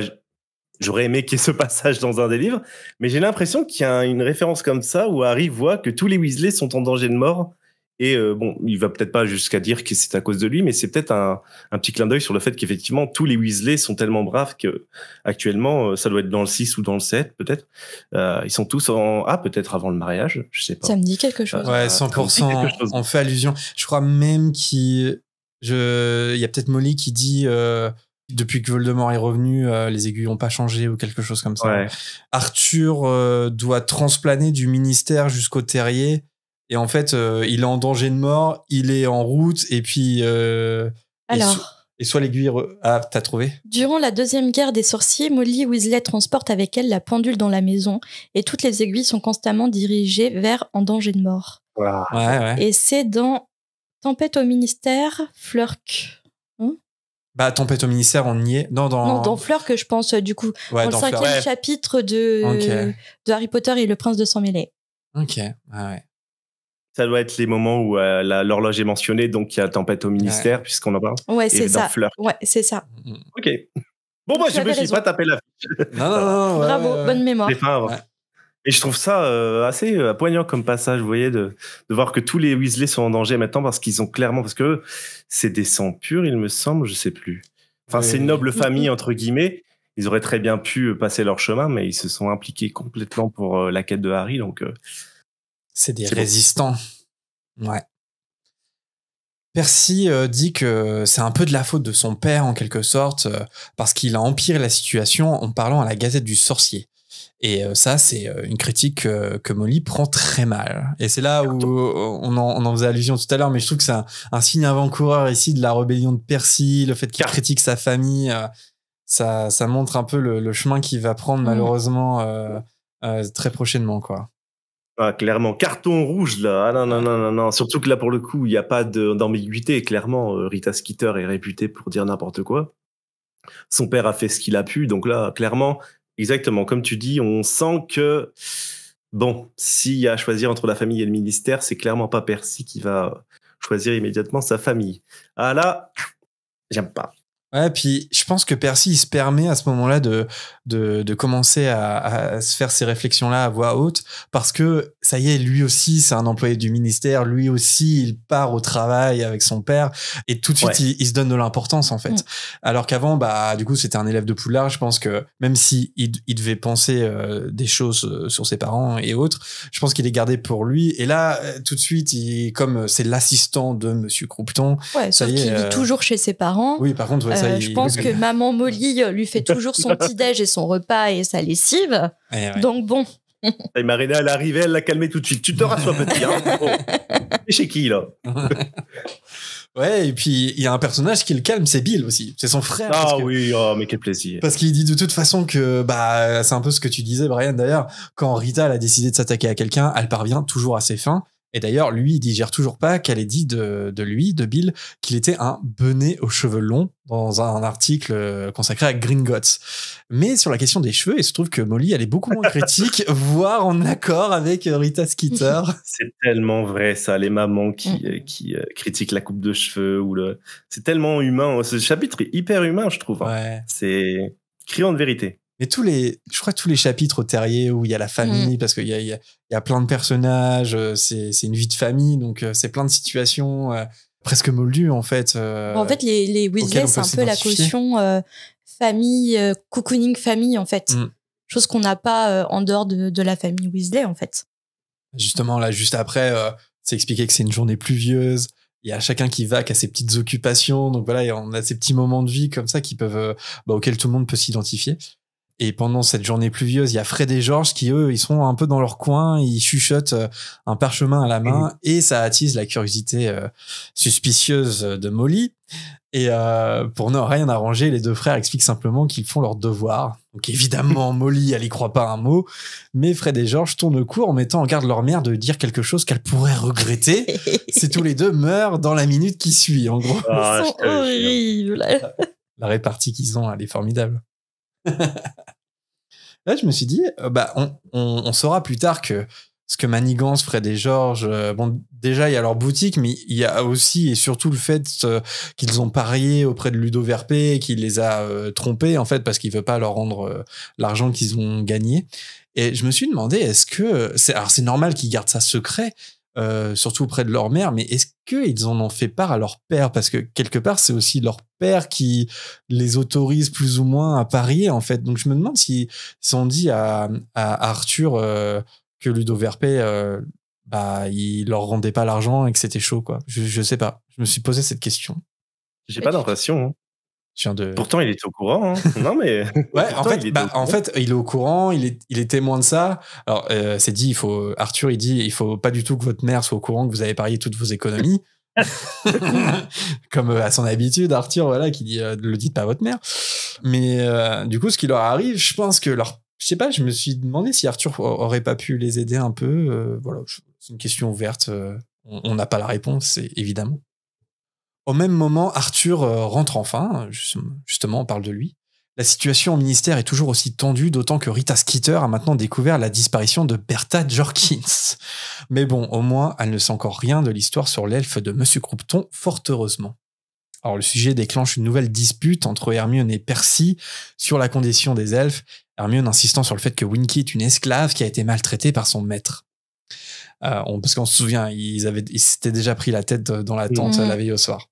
j'aurais aimé qu'il y ait ce passage dans un des livres. Mais j'ai l'impression qu'il y a une référence comme ça où Harry voit que tous les Weasley sont en danger de mort et euh, bon, il va peut-être pas jusqu'à dire que c'est à cause de lui, mais c'est peut-être un, petit clin d'œil sur le fait qu'effectivement tous les Weasley sont tellement braves que actuellement euh, ça doit être dans le 6 ou dans le 7 peut-être. Euh, ils sont tous en ah peut-être avant le mariage, je sais pas. Ça me dit quelque chose. ouais, 100%. Euh, on fait allusion. Je crois même qu'il je il y a peut-être Molly qui dit euh, depuis que Voldemort est revenu, les aiguilles n'ont pas changé ou quelque chose comme ça. Ouais. Arthur doit transplaner du ministère jusqu'au terrier et en fait, euh, il est en danger de mort, il est en route, et puis. Euh, Alors. Et, soit l'aiguille. Ah, t'as trouvé Durant la deuxième guerre des sorciers, Molly Weasley transporte avec elle la pendule dans la maison, et toutes les aiguilles sont constamment dirigées vers en danger de mort. Et c'est dans Tempête au ministère, Flirk. Hein bah, Tempête au ministère, on y est. Non, dans, non, dans je pense, du coup. dans, le cinquième chapitre de, de Harry Potter et le prince de sang mêlé. Ok, ouais. Ça doit être les moments où euh, l'horloge est mentionnée, donc il y a tempête au ministère, puisqu'on en parle. Ouais, c'est ça. Ouais, c'est ça. Ok. Bon, moi, je ne sais pas tapé la fiche. Bravo, bonne mémoire. Et je trouve ça euh, assez euh, poignant comme passage, vous voyez, de, voir que tous les Weasley sont en danger maintenant parce qu'ils ont clairement, parce que c'est des sangs purs, il me semble, je ne sais plus. Enfin, c'est une noble famille, entre guillemets. Ils auraient très bien pu passer leur chemin, mais ils se sont impliqués complètement pour la quête de Harry, donc c'est des résistants. Ouais. Percy euh, dit que c'est un peu de la faute de son père en quelque sorte, euh, parce qu'il a empiré la situation en parlant à la Gazette du Sorcier. Et euh, ça, c'est une critique que Molly prend très mal. Et c'est là où on en, faisait allusion tout à l'heure, mais je trouve que c'est un, signe avant-coureur ici de la rébellion de Percy, le fait qu'il critique sa famille, ça, montre un peu le, le chemin qu'il va prendre mm. malheureusement très prochainement. quoi. Ah, clairement, carton rouge là. Ah non non non non non. Surtout que là pour le coup, il n'y a pas d'ambiguïté. Clairement, euh, Rita Skeeter est réputée pour dire n'importe quoi. Son père a fait ce qu'il a pu, donc là, clairement, exactement comme tu dis, on sent que bon, s'il y a à choisir entre la famille et le ministère, c'est clairement pas Percy qui va choisir immédiatement sa famille. Ah là, j'aime pas. Ouais, puis je pense que Percy, il se permet à ce moment-là de, de, commencer à, se faire ces réflexions-là à voix haute, parce que ça y est, lui aussi, c'est un employé du ministère, lui aussi, il part au travail avec son père, et tout de suite, il, se donne de l'importance, en fait. Mm. Alors qu'avant, bah, du coup, c'était un élève de poulard, je pense que même si il, devait penser euh, des choses euh, sur ses parents et autres, je pense qu'il est gardé pour lui. Et là, euh, tout de suite, comme c'est l'assistant de Monsieur Croupton, ouais, ça sauf qu'il toujours chez ses parents. Oui, par contre, euh, je pense que maman Molly euh, lui fait toujours son petit déj et son repas et sa lessive. Eh Donc bon. Et eh, Marina, elle arrivait, elle l'a calmée tout de suite. Tu te rassois petit. Hein chez qui là Ouais, et puis il y a un personnage qui le calme, c'est Bill aussi. C'est son frère. Ah oui, oh, mais quel plaisir. Parce qu'il dit de toute façon que, bah, c'est un peu ce que tu disais, Brian, d'ailleurs, quand Rita elle a décidé de s'attaquer à quelqu'un, elle parvient toujours à ses fins. Et d'ailleurs, lui, il digère toujours pas qu'elle ait dit de, lui, de Bill, qu'il était un benet aux cheveux longs dans un article euh, consacré à Gringotts. Mais sur la question des cheveux, il se trouve que Molly, elle est beaucoup moins critique, voire en accord avec euh, Rita Skeeter. C'est tellement vrai, ça, les mamans qui, mm. euh, qui critiquent la coupe de cheveux ou le. C'est tellement humain. Oh, ce chapitre est hyper humain, je trouve. Hein. C'est criant de vérité. Mais tous les, je crois tous les chapitres au terrier où il y a la famille, mm. parce qu'il y a, y, y a, plein de personnages, euh, c'est, une vie de famille, donc euh, c'est plein de situations euh, presque moldues en fait. en fait, les, les Weasley, c'est un peu la caution famille, cocooning famille en fait. Mm. Chose qu'on n'a pas en dehors de, la famille Weasley en fait. Justement, là, juste après, c'est expliqué que c'est une journée pluvieuse, il y a chacun qui va, qui a ses petites occupations, donc voilà, on a ces petits moments de vie comme ça qui peuvent, bah, auxquels tout le monde peut s'identifier. Et pendant cette journée pluvieuse, il y a Fred et Georges qui, eux, ils sont un peu dans leur coin, ils chuchotent euh, un parchemin à la main et ça attise la curiosité euh, suspicieuse de Molly. Et euh, pour ne rien arranger, les deux frères expliquent simplement qu'ils font leur devoir. Donc évidemment, Molly, elle y croit pas un mot, mais Fred et Georges tournent court en mettant en garde leur mère de dire quelque chose qu'elle pourrait regretter C'est tous les deux meurent dans la minute qui suit, en gros. Oh, Ils La répartie qu'ils ont, elle est formidable. Là, je me suis dit, euh, bah, on, saura plus tard que ce que Manigance, Fred et Georges, euh, bon, déjà, il y a leur boutique, mais il y a aussi et surtout le fait euh, qu'ils ont parié auprès de Ludo Verpé, qu'il les a trompés, en fait, parce qu'il ne veut pas leur rendre l'argent qu'ils ont gagné. Et je me suis demandé, est-ce que, c'est, alors c'est normal qu'ils gardent ça secret, euh, surtout auprès de leur mère, mais est-ce qu'ils en ont fait part à leur père Parce que quelque part, c'est aussi leur père qui les autorise plus ou moins à parier, en fait. Donc je me demande si, si dit à, Arthur euh, que Ludo Verpé, euh, bah, il leur rendait pas l'argent et que c'était chaud, quoi. Je, sais pas. Je me suis posé cette question. J'ai pas l'impression. Pourtant, il est au courant. Hein. Non, mais. ouais, en, bah, fait, il est au courant, il est, témoin de ça. Alors, euh, c'est dit, il faut. Arthur, il dit, il faut pas du tout que votre mère soit au courant que vous avez parié toutes vos économies. Comme euh, à son habitude, Arthur, voilà, qui dit, euh, le dites pas à votre mère. Mais du coup, ce qui leur arrive, je pense que leur. Je sais pas, je me suis demandé si Arthur aurait pas pu les aider un peu. voilà, c'est une question ouverte. on n'a pas la réponse, évidemment. Au même moment, Arthur euh, rentre enfin, justement on parle de lui. La situation au ministère est toujours aussi tendue, d'autant que Rita Skeeter a maintenant découvert la disparition de Bertha Jorkins. Mais bon, au moins, elle ne sait encore rien de l'histoire sur l'elfe de Monsieur Croupton, fort heureusement. Alors le sujet déclenche une nouvelle dispute entre Hermione et Percy sur la condition des elfes, Hermione insistant sur le fait que Winky est une esclave qui a été maltraitée par son maître. Euh, parce qu'on se souvient, ils, avaient, ils s'étaient déjà pris la tête euh, dans la tente la veille au soir.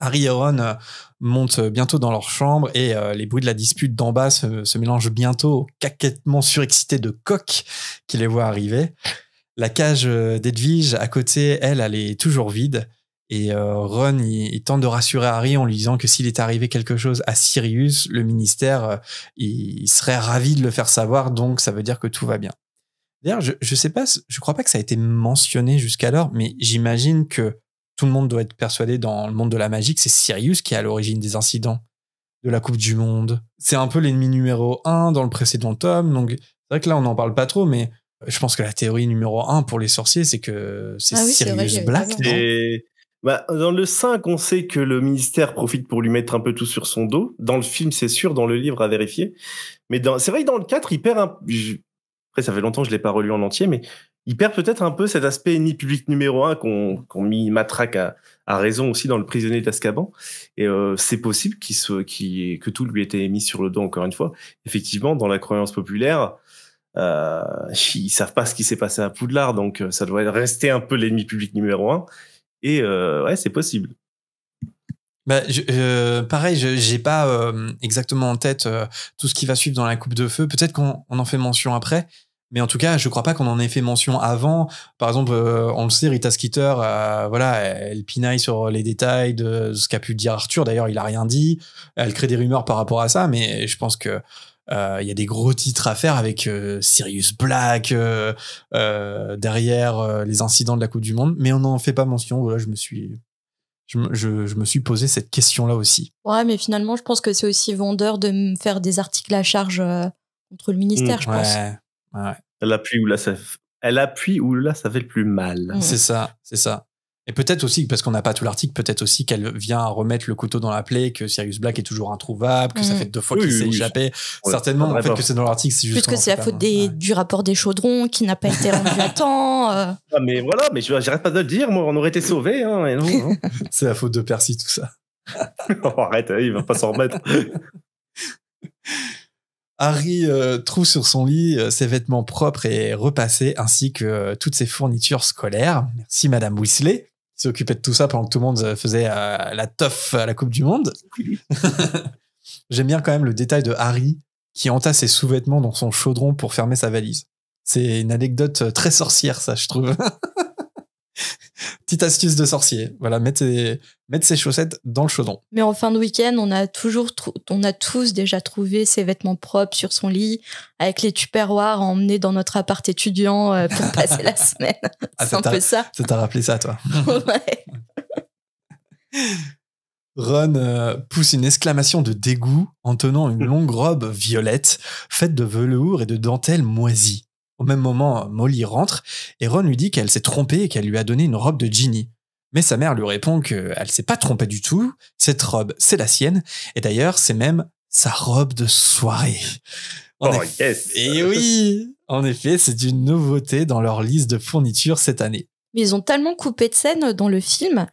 Harry et Ron euh, montent bientôt dans leur chambre et euh, les bruits de la dispute d'en bas se, mélangent bientôt au caquettement surexcité de coq qui les voit arriver. La cage euh, d'Edwige à côté, elle, elle est toujours vide. Et Ron, il, tente de rassurer Harry en lui disant que s'il est arrivé quelque chose à Sirius, le ministère, il serait ravi de le faire savoir, donc ça veut dire que tout va bien. D'ailleurs, je, je sais pas, je crois pas que ça a été mentionné jusqu'alors, mais j'imagine que tout le monde doit être persuadé dans le monde de la magie c'est Sirius qui est à l'origine des incidents de la Coupe du Monde. C'est un peu l'ennemi numéro un dans le précédent tome, donc c'est vrai que là on n'en parle pas trop, mais je pense que la théorie numéro un pour les sorciers, c'est que c'est ah Sirius Black. Bah, dans le 5, on sait que le ministère profite pour lui mettre un peu tout sur son dos. Dans le film, c'est sûr, dans le livre, à vérifier. Mais dans... c'est vrai que dans le 4, il perd un... Après, ça fait longtemps que je ne l'ai pas relu en entier, mais il perd peut-être un peu cet aspect ennemi public numéro un qu'on qu'on mis matraque à, raison aussi dans le prisonnier d'Azkaban. Et euh, c'est possible que tout lui était mis sur le dos encore une fois. Effectivement, dans la croyance populaire, euh, ils savent pas ce qui s'est passé à Poudlard, donc euh, ça doit rester un peu l'ennemi public numéro un. Et euh, ouais, c'est possible. Bah, pareil, je n'ai pas exactement en tête tout ce qui va suivre dans la coupe de feu. Peut-être qu'on en fait mention après. Mais en tout cas, je crois pas qu'on en ait fait mention avant. Par exemple, euh, on le sait, Rita Skeeter, euh, voilà, elle pinaille sur les détails de ce qu'a pu dire Arthur. D'ailleurs, il n'a rien dit. Elle crée des rumeurs par rapport à ça, mais je pense que euh, il y a des gros titres à faire avec Sirius Black derrière les incidents de la Coupe du Monde, mais on n'en fait pas mention. Voilà, je me suis je, me suis posé cette question-là aussi. Ouais, mais finalement, je pense que c'est aussi vendeur de me faire des articles à charge contre le ministère, mm, je pense. Elle appuie où là, ça, elle appuie où là, ça fait le plus mal. Mmh. C'est ça, c'est ça. Et peut-être aussi, parce qu'on n'a pas tout l'article, peut-être aussi qu'elle vient remettre le couteau dans la plaie, que Sirius Black est toujours introuvable, que ça mmh. fait deux fois qu'il s'est échappé. Certainement, en fait que c'est dans l'article, c'est juste. que c'est la faute des, du rapport des chaudrons qui n'a pas été rendu à temps. Euh. Ah, mais voilà, mais j'arrête pas de le dire, moi, on aurait été sauvés. Hein, hein. c'est la faute de Percy, tout ça. arrête, hein, il va pas s'en remettre. Harry euh, trouve sur son lit euh, ses vêtements propres et repassés, ainsi que euh, toutes ses fournitures scolaires. Merci Madame Weasley, qui s'occupait de tout ça pendant que tout le monde faisait la teuf à la Coupe du Monde. J'aime bien quand même le détail de Harry qui entasse ses sous-vêtements dans son chaudron pour fermer sa valise. C'est une anecdote très sorcière, ça, je trouve. Petite astuce de sorcier. Voilà, mettre ses, mettre ses chaussettes dans le chaudron. Mais en fin de week-end, on a toujours, on a tous déjà trouvé ses vêtements propres sur son lit, avec les tupperwares emmenés dans notre appart étudiant euh, pour passer la semaine. Ah, C'est un peu ça. Ça t'a rappelé ça, toi. ouais. Ron euh, pousse une exclamation de dégoût en tenant une longue robe violette faite de velours et de dentelle moisies. Au même moment, Molly rentre et Ron lui dit qu'elle s'est trompée et qu'elle lui a donné une robe de Ginny. Mais sa mère lui répond qu'elle s'est pas trompée du tout, cette robe, c'est la sienne, et d'ailleurs, c'est même sa robe de soirée. oh, Et oui En effet, c'est une nouveauté dans leur liste de fournitures cette année. Mais ils ont tellement coupé de scène dans le film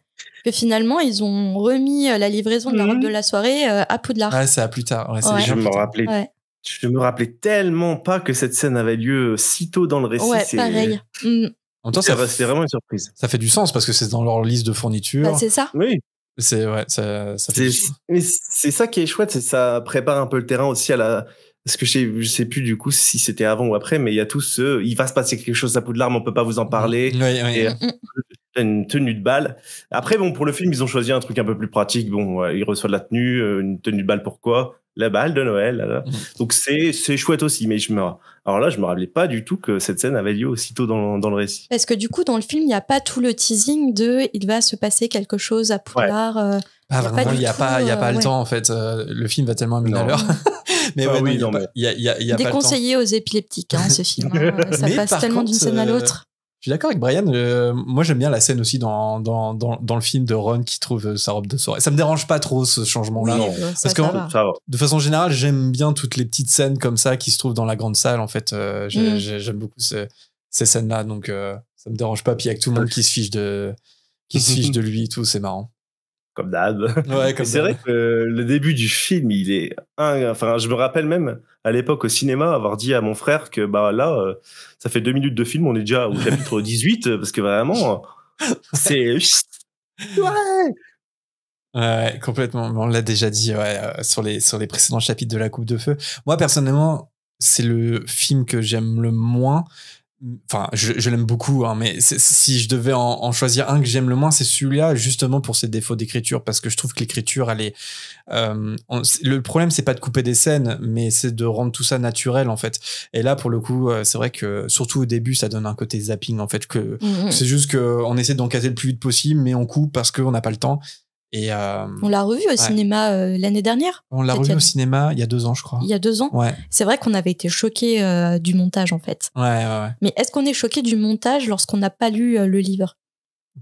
que finalement, ils ont remis la livraison de la mhm. robe de la soirée euh, à Poudlard. Ouais, c'est à plus tard. Ouais, Je me rappelais ouais. Je me rappelais tellement pas que cette scène avait lieu euh, si tôt dans le récit. Ouais, pareil. Mm. En temps, ça, c'est vraiment une surprise. Ça fait du sens parce que c'est dans leur liste de fournitures. Bah, c'est ça. Oui. C'est ouais, ça, c'est ça qui est chouette, c'est ça prépare un peu le terrain aussi à la parce que je sais, je sais plus du coup si c'était avant ou après, mais il y a tout ce, il va se passer quelque chose à de mais on peut pas vous en parler. Oui, une tenue de balle. Après, bon, pour le film, ils ont choisi un truc un peu plus pratique. Bon, il reçoit de la tenue, euh, une tenue de balle, pourquoi La balle de Noël. Mhm. Donc c'est c'est chouette aussi, mais je me alors là, je me rappelais pas du tout que cette scène avait lieu aussitôt dans, dans le récit. est-ce que du coup, dans le film, il n'y a pas tout le teasing de il va se passer quelque chose à Poudlard. pas il n'y a pas, y a pas le euh, temps en fait. Euh, le film va tellement à l'heure. mais il y a, Déconseillé aux épileptiques, hein, ce film. Hein. Ça passe tellement d'une scène à l'autre suis d'accord avec Brian. Euh, moi, j'aime bien la scène aussi dans, dans, dans, le film de Ron qui trouve euh, sa robe de soirée. Ça me dérange pas trop ce changement-là. parce que de façon générale, j'aime bien toutes les petites scènes comme ça qui se trouvent dans la grande salle. En fait, euh, mm. j'aime beaucoup ces scènes-là. Donc, ça me dérange pas. Puis avec tout le monde qui se fiche de, qui se fiche de lui et tout, c'est marrant comme d'hab. Ouais, c'est vrai que le début du film, il est. Enfin, je me rappelle même à l'époque au cinéma avoir dit à mon frère que bah là, euh, ça fait deux minutes de film, on est déjà au chapitre 18 parce que vraiment, c'est. ouais. Ouais, complètement. On l'a déjà dit euh, sur les sur les précédents chapitres de la Coupe de Feu. Moi personnellement, c'est le film que j'aime le moins enfin, je, l'aime beaucoup, hein, mais si je devais en, choisir un que j'aime le moins, c'est celui-là, justement pour ses défauts d'écriture, parce que je trouve que l'écriture, elle est. Euh, le problème, c'est pas de couper des scènes, mais c'est de rendre tout ça naturel, en fait. Et là, pour le coup, euh, c'est vrai que surtout au début, ça donne un côté zapping, en fait, que mmh, mmh. c'est juste qu'on essaie d'en caser le plus vite possible, mais on coupe parce qu'on n'a pas le temps. Euh, on l'a revu au cinéma euh, l'année dernière. On l'a revu au cinéma il y a deux ans, je crois. Il y a deux ans. Ouais. C'est vrai qu'on avait été choqué euh, du montage, en fait. Ouais, ouais, Mais est-ce qu'on est choqué du montage lorsqu'on n'a pas lu le livre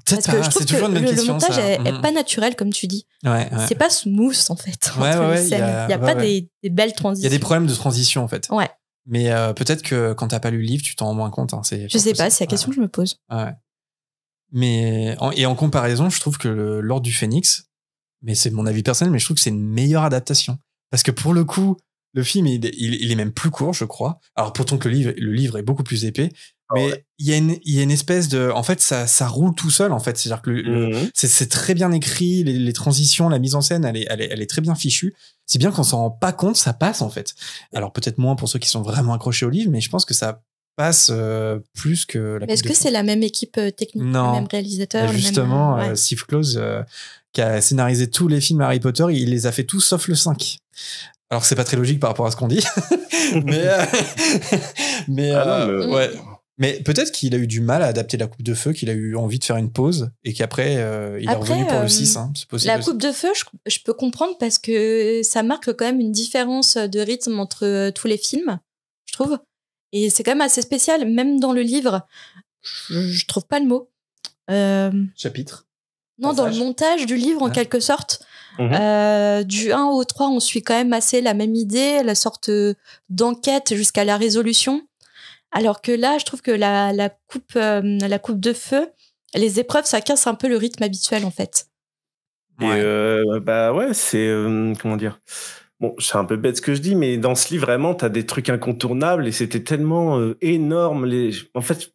Peut-être que toujours une le, le, montage est mm. pas naturel, comme tu dis. Ouais, C'est pas smooth, en fait. Il n'y a, y a pas des, belles transitions. Il y a des problèmes de transition, en fait. Ouais. Mais peut-être que quand t'as pas lu le livre, tu t'en rends moins compte. Hein, je sais pas, c'est la question que je me pose. Ouais. Mais et en comparaison, je trouve que l'Ordre du Phénix, mais c'est mon avis personnel, mais je trouve que c'est une meilleure adaptation parce que pour le coup, le film il, est même plus court, je crois. Alors pourtant que le livre, le livre est beaucoup plus épais, ah mais il, y a une, il y, a une espèce de, en fait, ça, roule tout seul en fait. C'est-à-dire que mhm. c'est très bien écrit, les, transitions, la mise en scène, elle est, elle est, très bien fichue. C'est bien qu'on s'en rend pas compte, ça passe en fait. Alors peut-être moins pour ceux qui sont vraiment accrochés au livre, mais je pense que ça passe euh, plus que la Mais est-ce que c'est la même équipe euh, technique, le même réalisateur bah, Justement, même... Euh, Steve Close, qui a scénarisé tous les films Harry Potter, il les a fait tous sauf le 5. Alors, c'est pas très logique par rapport à ce qu'on dit, mais, ouais. Mais peut-être qu'il a eu du mal à adapter la coupe de feu, qu'il a eu envie de faire une pause et qu'après il est revenu pour le 6. Hein, la coupe de feu, je, peux comprendre parce que ça marque quand même une différence de rythme entre tous les films, je trouve. Et c'est quand même assez spécial, même dans le livre, je, trouve pas le mot. Euh, Chapitre Non, dans le montage du livre, en quelque sorte. Mhm. Euh, du 1 au 3, on suit quand même assez la même idée, la sorte euh, d'enquête jusqu'à la résolution. Alors que là, je trouve que la, coupe, la coupe de feu, les épreuves, ça casse un peu le rythme habituel, en fait. Et bah ouais, c'est. comment dire c'est un peu bête ce que je dis, mais dans ce livre, vraiment, t'as des trucs incontournables et c'était tellement euh, énorme. Les... En fait,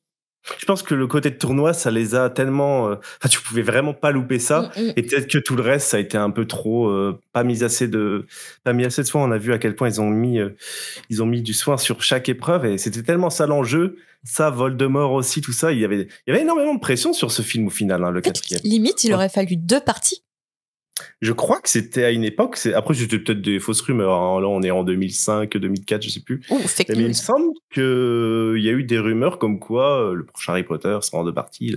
je pense que le côté de tournoi, ça les a tellement. Euh, tu pouvais vraiment pas louper ça. Mm, mm. Et peut-être que tout le reste, ça a été un peu trop euh, pas mis assez de pas mis assez de soin. On a vu à quel point ils ont mis ils ont mis du soin sur chaque épreuve et c'était tellement ça l'enjeu. Ça, Voldemort aussi, tout ça. Il y avait il y avait énormément de pression sur ce film au final, hein, le Limite, il aurait fallu deux parties je crois que c'était à une époque. C'est après c'était peut-être des fausses rumeurs. Hein. Là, on est en 2005, 2004, je sais plus. Oh, mais il me semble qu'il euh, y a eu des rumeurs comme quoi euh, le prochain Harry Potter sera en deux parties.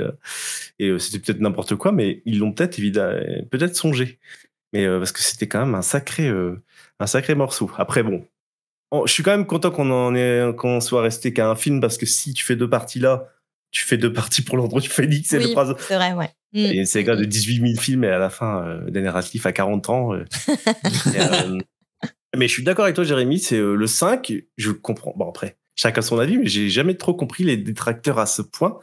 Et euh, c'était peut-être n'importe quoi, mais ils l'ont peut-être évidemment, peut-être songé. Mais parce que c'était quand même un sacré, un sacré morceau. Après, bon, je suis quand même content qu'on en qu'on soit resté qu'à un film parce que si tu fais deux parties là, tu fais deux parties pour l'endroit du phénix et le C'est vrai, ouais c'est mm. quoi une de 18 000 films et à la fin, euh, Daniel Radcliffe à 40 ans. Euh. Euh, mais je suis d'accord avec toi, Jérémy, c'est euh, le 5, je comprends. Bon, après, chacun son avis, mais j'ai jamais trop compris les détracteurs à ce point.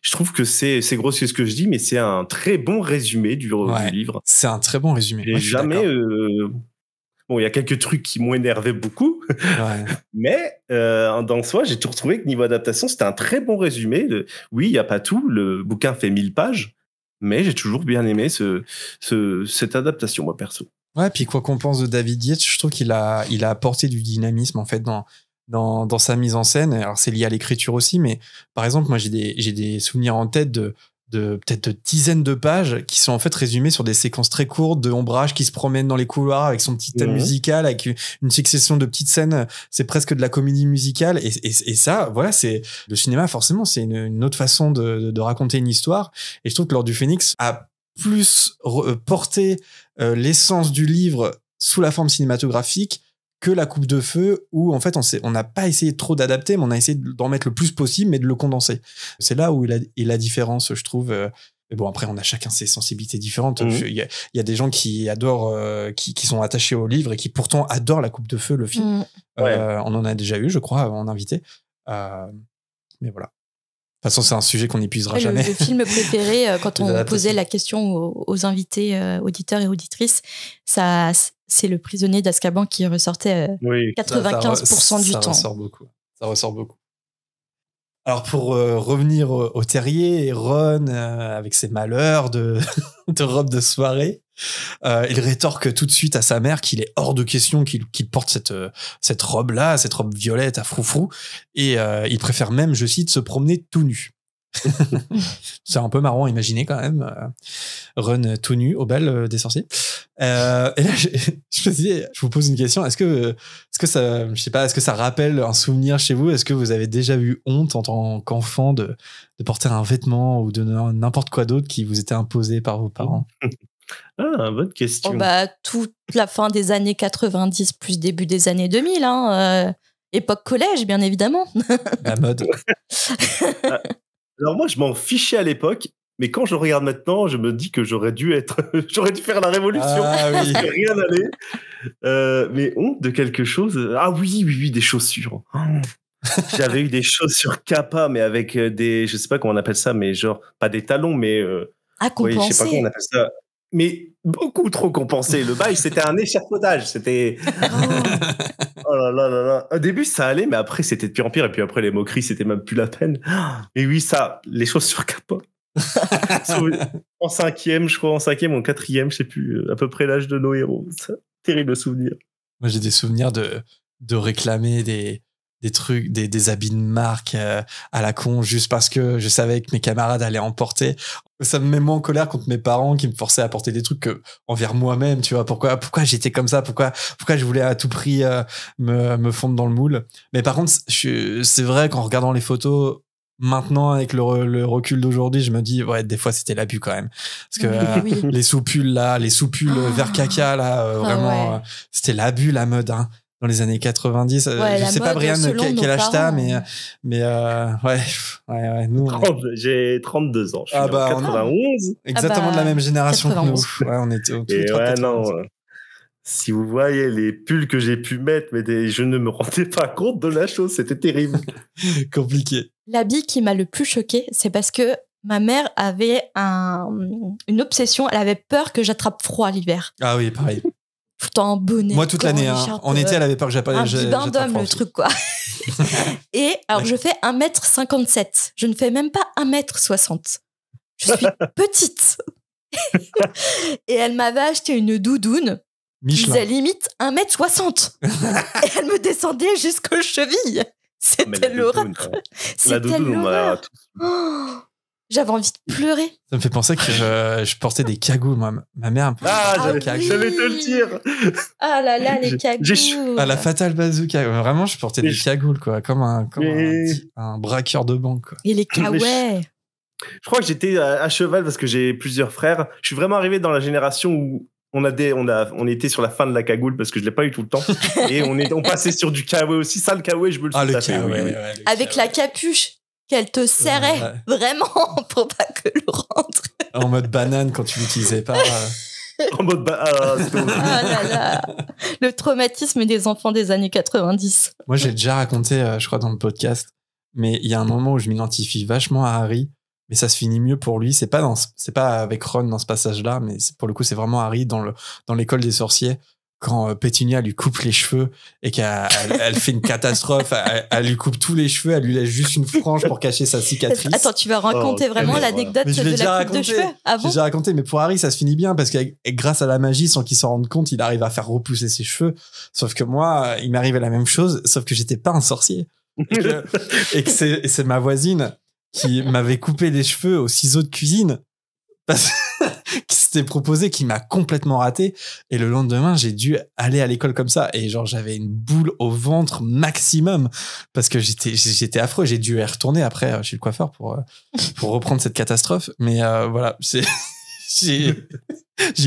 Je trouve que c'est, c'est ce que je dis, mais c'est un très bon résumé du, du livre. C'est un très bon résumé. J'ai jamais. Bon, il y a quelques trucs qui m'ont énervé beaucoup, mais dans le soi, j'ai tout retrouvé que niveau adaptation, c'était un très bon résumé. oui, il n'y a pas tout, le bouquin fait 1000 pages, mais j'ai toujours bien aimé ce, cette adaptation, moi perso. Ouais, puis quoi qu'on pense de David Yates, je trouve qu'il a, il a apporté du dynamisme en fait dans, dans, dans sa mise en scène. Alors c'est lié à l'écriture aussi, mais par exemple, moi j'ai des, j'ai des souvenirs en tête de, de peut-être de dizaines de pages qui sont en fait résumées sur des séquences très courtes de ombrage qui se promène dans les couloirs avec son petit thème mhm. musical avec une succession de petites scènes c'est presque de la comédie musicale et, ça voilà c'est le cinéma forcément c'est une, autre façon de, raconter une histoire et je trouve que L'Ordre du Phénix a plus euh, porté euh, l'essence du livre sous la forme cinématographique que la coupe de feu où en fait on n'a pas essayé trop d'adapter, mais on a essayé d'en mettre le plus possible, mais de le condenser. C'est là où il a, la différence, je trouve. Euh, mais bon, après, on a chacun ses sensibilités différentes. Mhm. Il y, a des gens qui adorent, euh, qui, sont attachés au livre et qui pourtant adorent La Coupe de Feu, le film. Mhm. Euh, on en a déjà eu, je crois, en invité. mais voilà. De toute façon, c'est un sujet qu'on n'épuisera jamais. Le, film préféré, quand on posait la question aux, aux invités, auditeurs et auditrices, ça, c'est le prisonnier d'Azkaban qui ressortait 95% euh, du ça temps. Ressort beaucoup. Ça ressort beaucoup. Alors pour euh, revenir au, terrier, Ron, euh, avec ses malheurs de, robe de soirée, il rétorque tout de suite à sa mère qu'il est hors de question qu'il porte cette, cette robe-là, cette robe violette à froufrou, et il préfère même, je cite, se promener tout nu. c'est un peu marrant à imaginer quand même. Euh, Run tout nu au bal euh, des sorciers. Euh, et là, je, je vous pose une question. Est-ce que, est-ce que ça, je sais pas, est-ce que ça rappelle un souvenir chez vous Est-ce que vous avez déjà eu honte en tant qu'enfant de, porter un vêtement ou de n'importe quoi d'autre qui vous était imposé par vos parents Ah, bonne question. Oh bah, toute la fin des années 90 plus début des années 2000, hein, époque collège, bien évidemment. La mode. Alors moi, je m'en fichais à l'époque. Mais quand je regarde maintenant, je me dis que j'aurais dû être, j'aurais dû faire la révolution. Ah rien n'allait. Euh, mais honte de quelque chose. Ah oui, oui, oui, des chaussures. Oh. J'avais eu des chaussures Kappa, mais avec euh, des, je sais pas comment on appelle ça, mais genre pas des talons, mais Ah je sais pas comment on appelle ça mais beaucoup trop compensé. Le bail, c'était un échafaudage. C'était. oh là là là là. Au début, ça allait, mais après, c'était de pire en pire. Et puis après, les moqueries, c'était même plus la peine. Et oui, ça, les choses sur en cinquième, je crois, en cinquième, en quatrième, je sais plus, euh, à peu près l'âge de nos héros. Terrible souvenir. Moi, j'ai des souvenirs de, de réclamer des, des trucs, des, des habits de marque euh, à la con juste parce que je savais que mes camarades allaient emporter Ça me met moins en colère contre mes parents qui me forçaient à porter des trucs que, envers moi-même, tu vois. Pourquoi, pourquoi j'étais comme ça? Pourquoi, pourquoi je voulais à tout prix euh, me, me fondre dans le moule? Mais par contre, c'est vrai qu'en regardant les photos, maintenant avec le, recul d'aujourd'hui je me dis ouais des fois c'était l'abus quand même parce que euh, les soupules là les soupules vers caca là ah vraiment c'était l'abus la mode hein dans les années 90. Euh, je je sais pas, Brian, quel, quel mais, hein. mais euh, ouais, ouais, nous. J'ai 32 ans. Je suis ah bah, 91. Ah exactement de la bah, même génération que nous. Ouais, on était Et ouais, non. Euh, si vous voyez les pulls que j'ai pu mettre, mais je ne me rendais pas compte de la chose. C'était terrible. Compliqué. L'habit qui m'a le plus choqué, c'est parce que ma mère avait un, une obsession. Elle avait peur que j'attrape froid l'hiver. Ah oui, pareil en bonnet. Moi, toute l'année. Hein. En été, elle avait peur que j'appelle Un bain d'homme, le truc, quoi. et alors, je fais 1m57. Je ne fais même pas 1m60. Je suis petite. et elle m'avait acheté une doudoune. Michelin. faisait limite 1m60. et elle me descendait jusqu'aux chevilles. C'était l'horreur. C'était l'horreur. J'avais envie de pleurer. Ça me fait penser que je, portais des cagoules. moi. Ma mère un peu. Ah, ah j'allais te le dire. Ah là là, les cagoules À ah, la fatale bazooka. Vraiment, je portais des cagoules, quoi. Comme un, comme un, braqueur de banque, quoi. Et les caouais Je, crois que j'étais à, cheval parce que j'ai plusieurs frères. Je suis vraiment arrivé dans la génération où on a des, on a, on était sur la fin de la cagoule parce que je l'ai pas eu tout le temps. et on est, on passait sur du kawaii aussi. Ça, le kawaii, je me le ah, le oui, Avec la capuche qu'elle te serrait vraiment pour pas que le rentre. En mode banane quand tu l'utilisais pas. Euh. en mode banane. Ah, ah le traumatisme des enfants des années 90. Moi, j'ai déjà raconté, euh, je crois, dans le podcast, mais il y a un moment où je m'identifie vachement à Harry, mais ça se finit mieux pour lui. C'est pas pas avec Ron dans ce passage-là, mais pour le coup, c'est vraiment Harry dans dans l'école des sorciers quand euh, Pétunia lui coupe les cheveux et qu'elle elle, fait une catastrophe, elle, lui coupe tous les cheveux, elle lui laisse juste une frange pour cacher sa cicatrice. Attends, tu vas raconter oh, vraiment l'anecdote de la coupe de cheveux ah bon J'ai déjà raconté, mais pour Harry, ça se finit bien parce que grâce à la magie, sans qu'il s'en rende compte, il arrive à faire repousser ses cheveux. Sauf que moi, il m'arrivait la même chose, sauf que j'étais pas un sorcier. et que, c'est ma voisine qui m'avait coupé les cheveux au ciseau de cuisine. Parce qui s'était proposé, qui m'a complètement raté. Et le lendemain, j'ai dû aller à l'école comme ça. Et genre, j'avais une boule au ventre maximum parce que j'étais, j'étais affreux. J'ai dû y retourner après chez le coiffeur pour, euh, pour reprendre cette catastrophe. Mais euh, voilà, c'est. j'ai,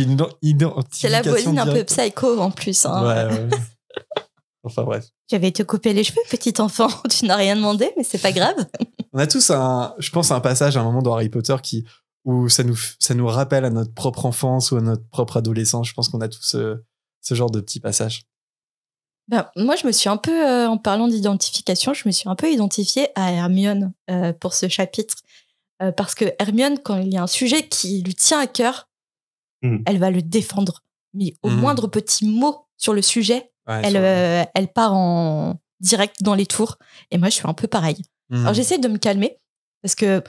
une identité. C'est la voisine un peu psycho en plus. Hein. Ouais, ouais. Enfin bref. J'avais te couper les cheveux, petit enfant. Tu n'as rien demandé, mais c'est pas grave. On a tous un, je pense, un passage à un moment dans Harry Potter qui, où ça nous, ça nous rappelle à notre propre enfance ou à notre propre adolescence. Je pense qu'on a tous euh, ce, genre de petits passages. Ben, moi, je me suis un peu, euh, en parlant d'identification, je me suis un peu identifiée à Hermione euh, pour ce chapitre. parce que Hermione, quand il y a un sujet qui lui tient à cœur, hmm. elle va le défendre. Mais au hmm. moindre petit mot sur le sujet, elle, elle part en direct dans les tours. Et moi, je suis un peu pareil. Hmm. Alors, j'essaie de me calmer. Parce que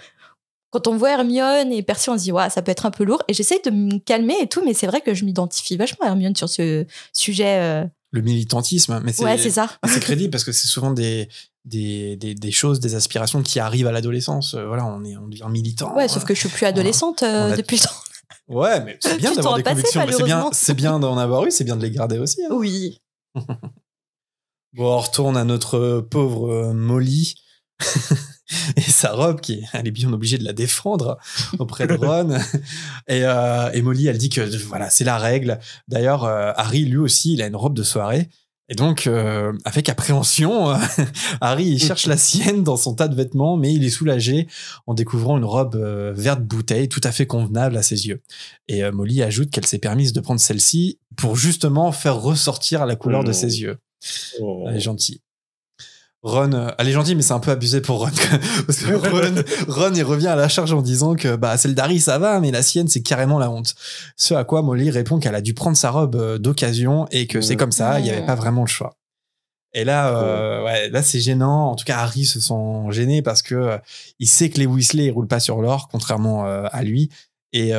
quand on voit Hermione et Percy, on se dit, ça peut être un peu lourd. Et j'essaye de me calmer et tout, mais c'est vrai que je m'identifie vachement à Hermione sur ce sujet. Euh. Le militantisme, mais c'est ouais, ça. C'est crédible parce que c'est souvent des, des, des, choses, des aspirations qui arrivent à l'adolescence. Euh, voilà, on, est, on devient militant. Ouais, sauf que je suis plus euh, adolescente depuis longtemps. Ouais, mais c'est bien d'avoir des passé, convictions. C'est bien, d'en avoir eu, c'est bien de les garder aussi. Hein. Oui. bon, on retourne à notre pauvre Molly. et sa robe qui elle est bien obligée de la défendre auprès de Ron euh, et, Molly elle dit que voilà c'est la règle d'ailleurs euh, Harry lui aussi il a une robe de soirée et donc euh, avec appréhension Harry il cherche la sienne dans son tas de vêtements mais il est soulagé en découvrant une robe verte bouteille tout à fait convenable à ses yeux et Molly ajoute qu'elle s'est permise de prendre celle-ci pour justement faire ressortir la couleur de oh. ses yeux oh. est gentille Ron, elle euh, est gentille, mais c'est un peu abusé pour Ron. Parce que Ron, il revient à la charge en disant que bah, celle d'Harry, ça va, mais la sienne, c'est carrément la honte. Ce à quoi Molly répond qu'elle a dû prendre sa robe euh, d'occasion et que c'est comme ça, il n'y avait pas vraiment le choix. Et là, euh, là c'est gênant. En tout cas, Harry se sent gêné parce que il sait que les Weasley ne roulent pas sur l'or, contrairement à lui, et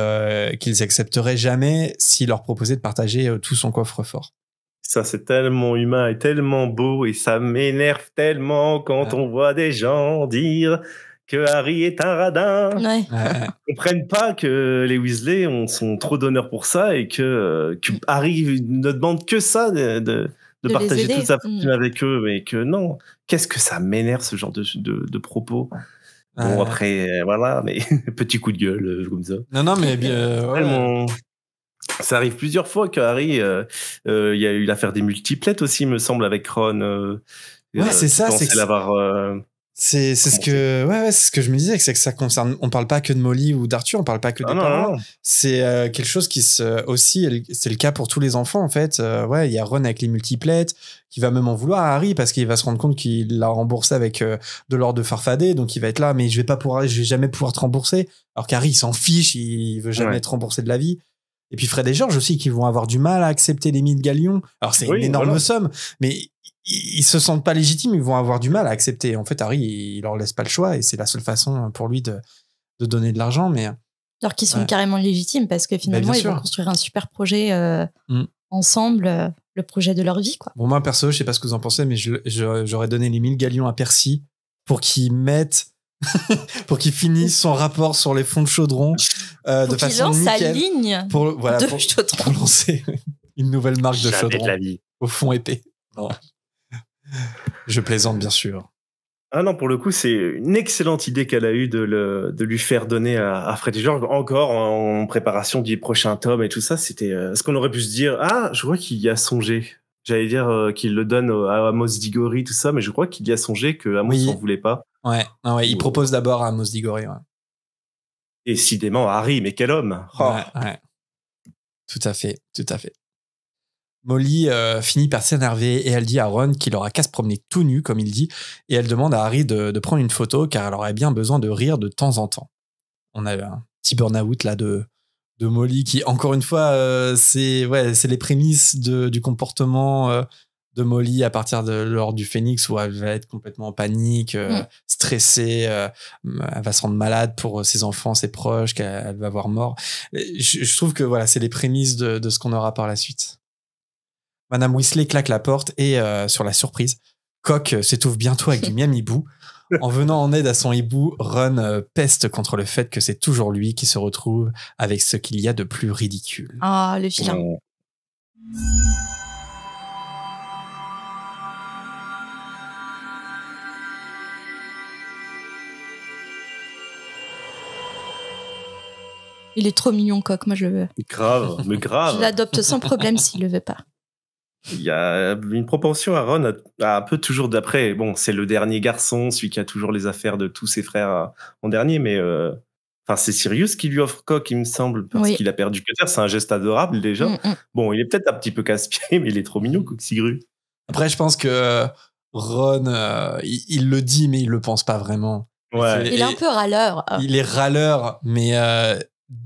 qu'ils accepteraient jamais s'il leur proposait de partager tout son coffre-fort. Ça, c'est tellement humain et tellement beau et ça m'énerve tellement quand on voit des gens dire que Harry est un radin. Ouais. ne comprennent pas que les Weasley sont trop d'honneur pour ça et que, mm. Harry ne demande que ça de, partager toute sa fortune mm. avec eux, mais que non. Qu'est-ce que ça m'énerve ce genre de, propos. Bon, après, euh, voilà, mais petit coup de gueule, euh, comme ça. Non, non, mais bien. Euh, ça arrive plusieurs fois que Harry. Euh, euh, il y a eu l'affaire des multiplettes aussi, me semble, avec Ron. Euh, ouais, c'est ça. C'est l'avoir. c'est c'est ce que ouais, c'est ce que je me disais c'est que ça concerne on ne parle pas que de Molly ou d'Arthur on ne parle pas que de ah des c'est quelque chose qui se aussi c'est le cas pour tous les enfants en fait ouais il y a Ron avec les multiplettes qui va même en vouloir à Harry parce qu'il va se rendre compte qu'il l'a remboursé avec de l'or de farfadet donc il va être là mais je vais pas pouvoir je vais jamais pouvoir te rembourser alors qu'Harry il s'en fiche il veut jamais être te rembourser de la vie et puis Fred et Georges aussi qui vont avoir du mal à accepter les 1000 galions. Alors c'est une énorme somme, mais ils se sentent pas légitimes, ils vont avoir du mal à accepter. En fait, Harry, il leur laisse pas le choix et c'est la seule façon hein, pour lui de, de donner de l'argent. Mais alors qu'ils sont carrément légitimes parce que ben, finalement, ils vont construire un super projet euh, mm. ensemble, euh, le projet de leur vie. Quoi. moi, perso, je sais pas ce que vous en pensez, mais j'aurais donné les 1000 galions à Percy pour qu'il mette, pour qu'il finisse son rapport sur les fonds de chaudron Euh, de façon lance sa ligne pour, voilà, pour, lancer une nouvelle marque de chaudron au fond épais. Non. Je plaisante bien sûr. Ah non, pour le coup, c'est une excellente idée qu'elle a eue de, lui faire donner à, Freddy George, encore en préparation du prochain tome et tout ça. C'était est euh, ce qu'on aurait pu se dire. Ah, je crois qu'il y a songé. J'allais dire euh, qu'il le donne à Amos Digori, tout ça, mais je crois qu'il y a songé que Amos oui. voulait pas. Ouais, il propose d'abord à Amos Digori. Ouais. Décidément, Harry, mais quel homme oh. Tout à fait, tout à fait. Molly euh, finit par s'énerver et elle dit à Ron qu'il aura qu'à se promener tout nu, comme il dit, et elle demande à Harry de, prendre une photo car elle aurait bien besoin de rire de temps en temps. On a un petit burn-out là de, de Molly qui, encore une fois, euh, c'est ouais, les prémices du comportement euh, de Molly à partir de l'ordre du phénix où elle va être complètement en panique, euh, mm. stressée, euh, elle va se rendre malade pour euh, ses enfants, ses proches, qu'elle va voir mort. Je, trouve que voilà, c'est les prémices de, ce qu'on aura par la suite. Madame Weasley claque la porte et, sur la surprise, Coq s'étouffe bientôt avec du Miamibou, hibou. En venant en aide à son hibou, Run peste contre le fait que c'est toujours lui qui se retrouve avec ce qu'il y a de plus ridicule. Ah, le chien Il est trop mignon, coq. Moi, je le veux. Grave, mais grave. je l'adopte sans problème s'il le veut pas. Il y a une propension à Ron à, un peu toujours d'après. Bon, c'est le dernier garçon, celui qui a toujours les affaires de tous ses frères euh, en dernier, mais euh, Enfin, c'est Sirius qui lui offre Coq, il me semble, parce qu'il a perdu C'est un geste adorable déjà. Mm, mm. Bon, il est peut-être un petit peu casse-pied, mais il est trop mignon, Coq Sigru. Après, je pense que euh, Ron, il, le dit, mais il le pense pas vraiment. Ouais. Il est, un peu râleur. Hein. Il est râleur, mais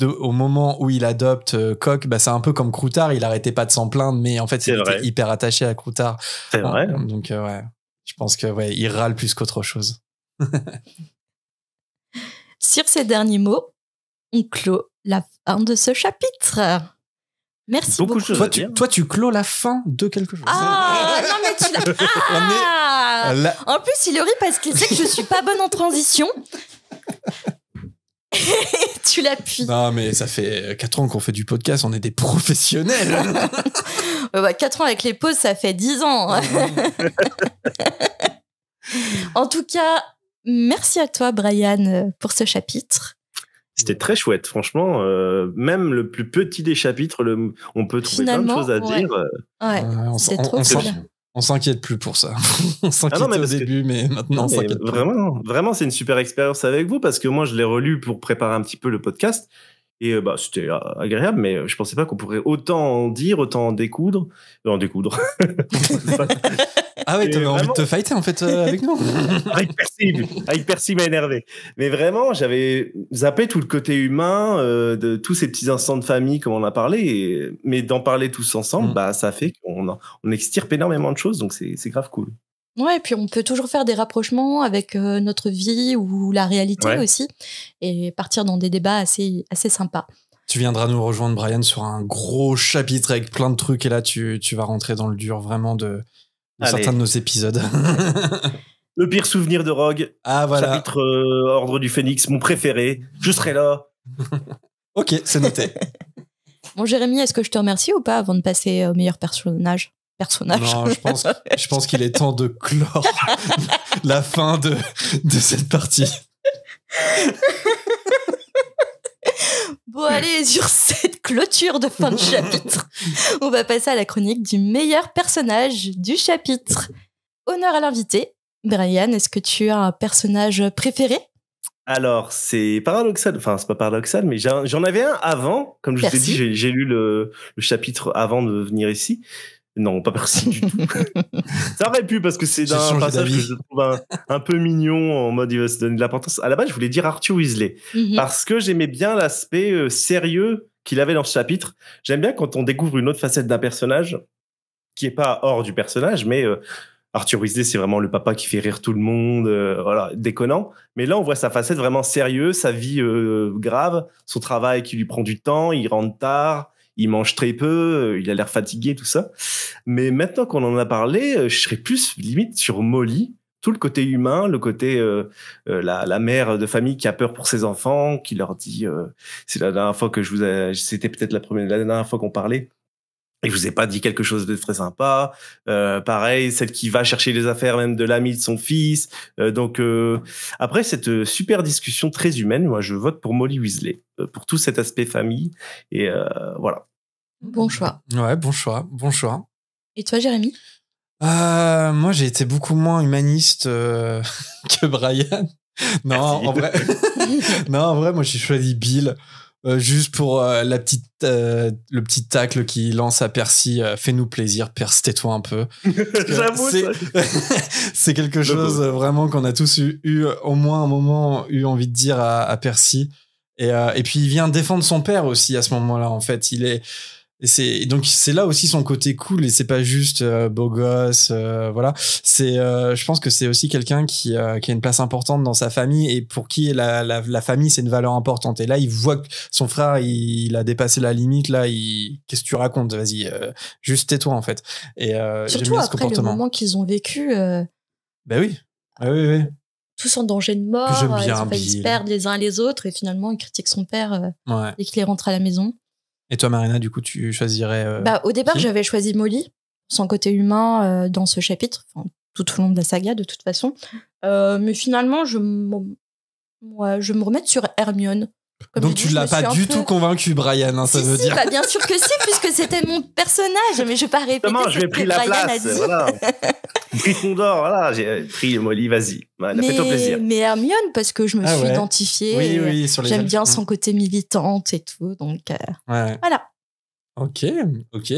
au moment où il adopte euh, Coq, bah, c'est un peu comme Croutard, il arrêtait pas de s'en plaindre, mais en fait, il était hyper attaché à Croutard. C'est vrai. Euh, donc, euh, ouais, je pense que ouais, il râle plus qu'autre chose. Sur ces derniers mots, on clôt la fin de ce chapitre. Merci beaucoup. Toi, tu, toi, tu clôt la fin de quelque chose. Ah, non, mais tu l'as. Ah, en plus, il rit parce qu'il sait que je suis pas bonne en transition. tu l'appuies. Non, mais ça fait 4 euh, ans qu'on fait du podcast, on est des professionnels. 4 bah, ans avec les pauses, ça fait 10 ans. en tout cas, merci à toi, Brian, euh, pour ce chapitre. C'était très chouette, franchement. Euh, même le plus petit des chapitres, on peut trouver plein de choses à dire. Ouais, trop on s'inquiète plus pour ça. on s'inquiète ah au début, mais maintenant on s'inquiète Vraiment, vraiment, c'est une super expérience avec vous parce que moi, je l'ai relu pour préparer un petit peu le podcast. Et euh, bah, c'était euh, agréable, mais euh, je ne pensais pas qu'on pourrait autant en dire, autant en découdre. en découdre. Ah ouais, t'avais envie de te fighter en fait euh, avec nous Avec Percy, avec Mais vraiment, j'avais zappé tout le côté humain euh, de tous ces petits instants de famille comme on a parlé. mais d'en parler tous ensemble, mm. bah ça fait qu'on on extirpe énormément de choses, donc c'est grave cool. Ouais, et puis on peut toujours faire des rapprochements avec euh, notre vie ou la réalité aussi, et partir dans des débats assez, assez sympas. Tu viendras nous rejoindre, Brian, sur un gros chapitre avec plein de trucs, et là tu vas rentrer dans le dur vraiment de, certains de nos épisodes. le pire souvenir de Rogue. Ah voilà. Chapitre euh, Ordre du Phénix, mon préféré. Je serai là. ok, c'est noté. bon, Jérémy, est-ce que je te remercie ou pas avant de passer au meilleur personnage personnage. Non, je pense, je pense qu'il est temps de clore la fin de, de cette partie. Bon, allez, sur cette clôture de fin de chapitre, on va passer à la chronique du meilleur personnage du chapitre. Honneur à l'invité. Brian, est-ce que tu as un personnage préféré alors, c'est paradoxal, enfin, c'est pas paradoxal, mais j'en avais un avant. Comme je vous ai dit, j'ai lu le, chapitre avant de venir ici. Non, pas merci du tout. ça aurait pu parce que c'est un passage que je trouve un, peu mignon en mode il va se donner de l'importance. À la base, je voulais dire Arthur Weasley mhm. parce que j'aimais bien l'aspect euh, sérieux qu'il avait dans ce chapitre. J'aime bien quand on découvre une autre facette d'un personnage qui est pas hors du personnage, mais euh, Arthur Weasley, c'est vraiment le papa qui fait rire tout le monde, euh, voilà, déconnant. Mais là, on voit sa facette vraiment sérieuse, sa vie grave, son travail qui lui prend du temps, il rentre tard il mange très peu, euh, il a l'air fatigué, tout ça. Mais maintenant qu'on en a parlé, euh, je serais plus limite sur Molly, tout le côté humain, le côté euh, la, mère de famille qui a peur pour ses enfants, qui leur dit c'est la dernière fois que je vous c'était peut-être la première la dernière fois qu'on parlait il vous ai pas dit quelque chose de très sympa. Euh, pareil, celle qui va chercher les affaires même de l'ami de son fils. Euh, donc euh, après cette super discussion très humaine, moi je vote pour Molly Weasley pour tout cet aspect famille et voilà. Bon choix. Ouais, bon choix, bon choix. Et toi, Jérémy Moi, j'ai été beaucoup moins humaniste que Brian. non, en vrai, non, en vrai, moi j'ai choisi Bill. Euh, juste pour euh, la petite, euh, le petit tacle qui lance à Percy, fais-nous plaisir, Percy, tais-toi un peu. J'avoue, c'est quelque chose vraiment qu'on a tous eu, au moins un moment, eu envie de dire à, Percy. Et, et, puis il vient défendre son père aussi à ce moment-là, en fait. Il est, et c'est donc c'est là aussi son côté cool et c'est pas juste euh, beau gosse, euh, voilà. C'est, euh, je pense que c'est aussi quelqu'un qui, qui, a une place importante dans sa famille et pour qui la, la, famille c'est une valeur importante. Et là il voit que son frère il, a dépassé la limite là. Il qu'est-ce que tu racontes Vas-y, juste tais-toi en fait. Et surtout bien après le moment qu'ils ont vécu. Ben oui, oui, oui. Tous en danger de mort, ils se perdent les uns les autres et finalement il critique son père et dès qu'il rentre à la maison. Et toi, Marina, du coup, tu choisirais. Euh, bah, au départ, j'avais choisi Molly, son côté humain, euh, dans ce chapitre, tout au long de la saga, de toute façon. Euh, mais finalement, je, je me remets sur Hermione. Donc tu ne l'as pas du tout convaincu, Brian, hein, ça veut dire. Bah, bien sûr que si, puisque c'était mon personnage, mais je vais pas répéter. non, je vais pris la Brian place. Voilà. voilà, j'ai euh, pris Molly, vas-y. mais, plaisir. mais Hermione, parce que je me ah suis identifiée. J'aime bien son hein. côté militante et tout, donc euh, voilà. Ok, ok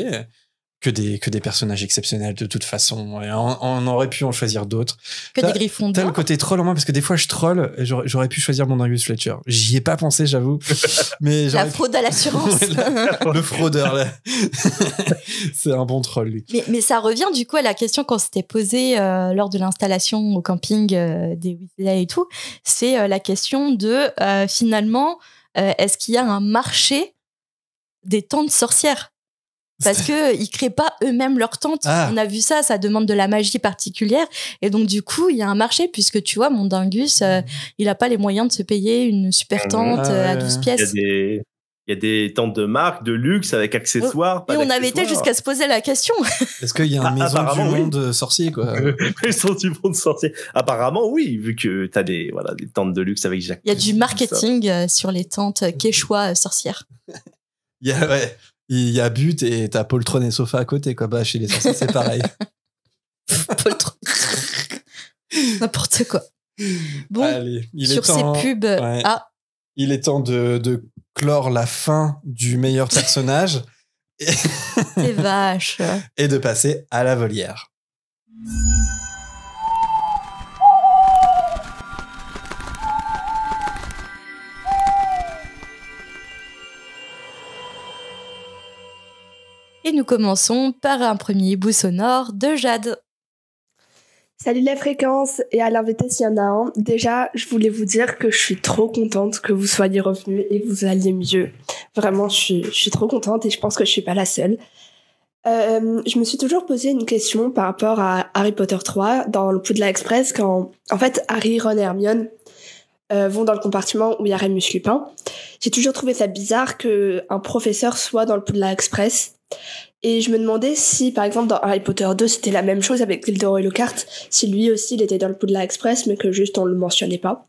que des, que des personnages exceptionnels de toute façon. Et on, aurait pu en choisir d'autres. Que des griffons T'as le côté troll en moi parce que des fois je troll, j'aurais pu choisir mon Angus Fletcher. J'y ai pas pensé, j'avoue. Mais la fraude à l'assurance. le fraudeur, là. C'est un bon troll, lui. Mais, ça revient du coup à la question qu'on s'était posée euh, lors de l'installation au camping euh, des Weasley et tout. C'est euh, la question de finalement, est-ce qu'il y a un marché des tentes sorcières parce que ils créent pas eux-mêmes leur tentes. Ah. On a vu ça, ça demande de la magie particulière. Et donc, du coup, il y a un marché, puisque tu vois, mon dingus, euh, il a pas les moyens de se payer une super ah tente euh, à 12 pièces. Il y, a des tentes de marque, de luxe, avec accessoires. on avait été jusqu'à se poser la question. Est-ce qu'il y a un ah, maison du monde euh, sorcier, quoi? maison du monde sorcier. Apparemment, oui, vu que t'as des, voilà, des tentes de luxe avec Jacques. Il y a du marketing sur les tentes quechua sorcières. Il y a, ouais il y a but et t'as poltron et sofa à côté, quoi. Bah, chez les anciens, c'est pareil. poltron. N'importe quoi. Bon, sur est temps, ces pubs. Ah. Il est temps de, clore la fin du meilleur personnage. et... Et de passer à la volière. Et nous commençons par un premier bout sonore de Jade. Salut les fréquences et à l'invité s'il y en a un. Déjà, je voulais vous dire que je suis trop contente que vous soyez revenus et que vous alliez mieux. Vraiment, je suis, trop contente et je pense que je suis pas la seule. Euh, je me suis toujours posé une question par rapport à Harry Potter 3 dans le la Express quand, en fait, Harry, Ron et Hermione euh, vont dans le compartiment où il y a Remus Lupin. J'ai toujours trouvé ça bizarre que un professeur soit dans le la Express et je me demandais si, par exemple, dans Harry Potter 2, c'était la même chose avec et Lockhart, si lui aussi, il était dans le Poudlard Express, mais que juste on le mentionnait pas.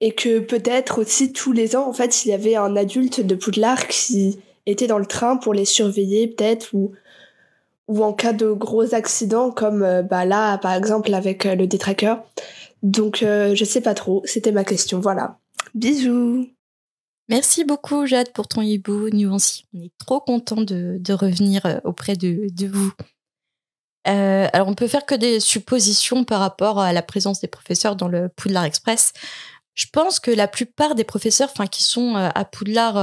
Et que peut-être aussi, tous les ans, en fait, il y avait un adulte de Poudlard qui était dans le train pour les surveiller, peut-être, ou, ou en cas de gros accidents comme euh, bah, là, par exemple, avec euh, le détraqueur. Donc, euh, je sais pas trop, c'était ma question, voilà. Bisous Merci beaucoup, Jade, pour ton hibou nuancier. On est trop content de, revenir euh, auprès de, vous. Euh, alors, on peut faire que des suppositions par rapport à la présence des professeurs dans le Poudlard Express. Je pense que la plupart des professeurs qui sont euh, à Poudlard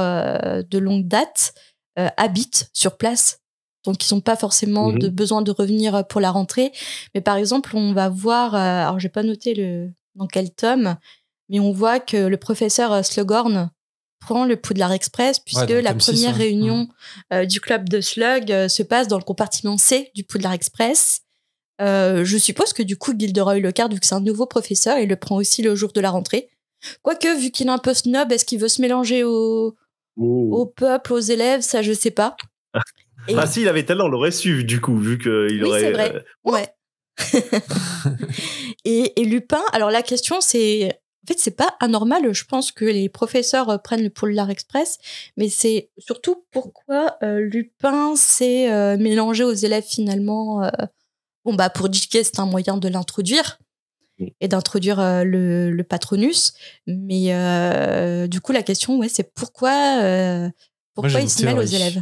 de longue date habitent sur place. Donc, ils n'ont pas forcément mmh de besoin de revenir pour la rentrée. Mais par exemple, on va voir, alors, je n'ai pas noté le, dans quel tome, mais on voit que le professeur Slogorn, prend le Poudlard Express puisque la première réunion mm. euh, du club de Slug euh, se passe dans le compartiment C du Poudlard Express. Euh, je suppose que du coup, Gilderoy Lockhart, vu que c'est un nouveau professeur, il le prend aussi le jour de la rentrée. Quoique, vu qu'il est un peu snob, est-ce qu'il veut se mélanger au, oh. au peuple, aux élèves Ça, je sais pas. Ah Bah, s'il avait tellement, on l'aurait su, du coup, vu qu'il oui, aurait. C'est vrai. Ouais. et, et, Lupin, alors la question, c'est en fait, c'est pas anormal. Je pense que les professeurs euh, prennent le l'art Express, mais c'est surtout pourquoi euh, Lupin s'est euh, mélangé aux élèves finalement. bon, bah, pour Dick' c'est un moyen de l'introduire et d'introduire le, patronus. Mais du coup, la question, ouais, c'est pourquoi, pourquoi il se mêle aux élèves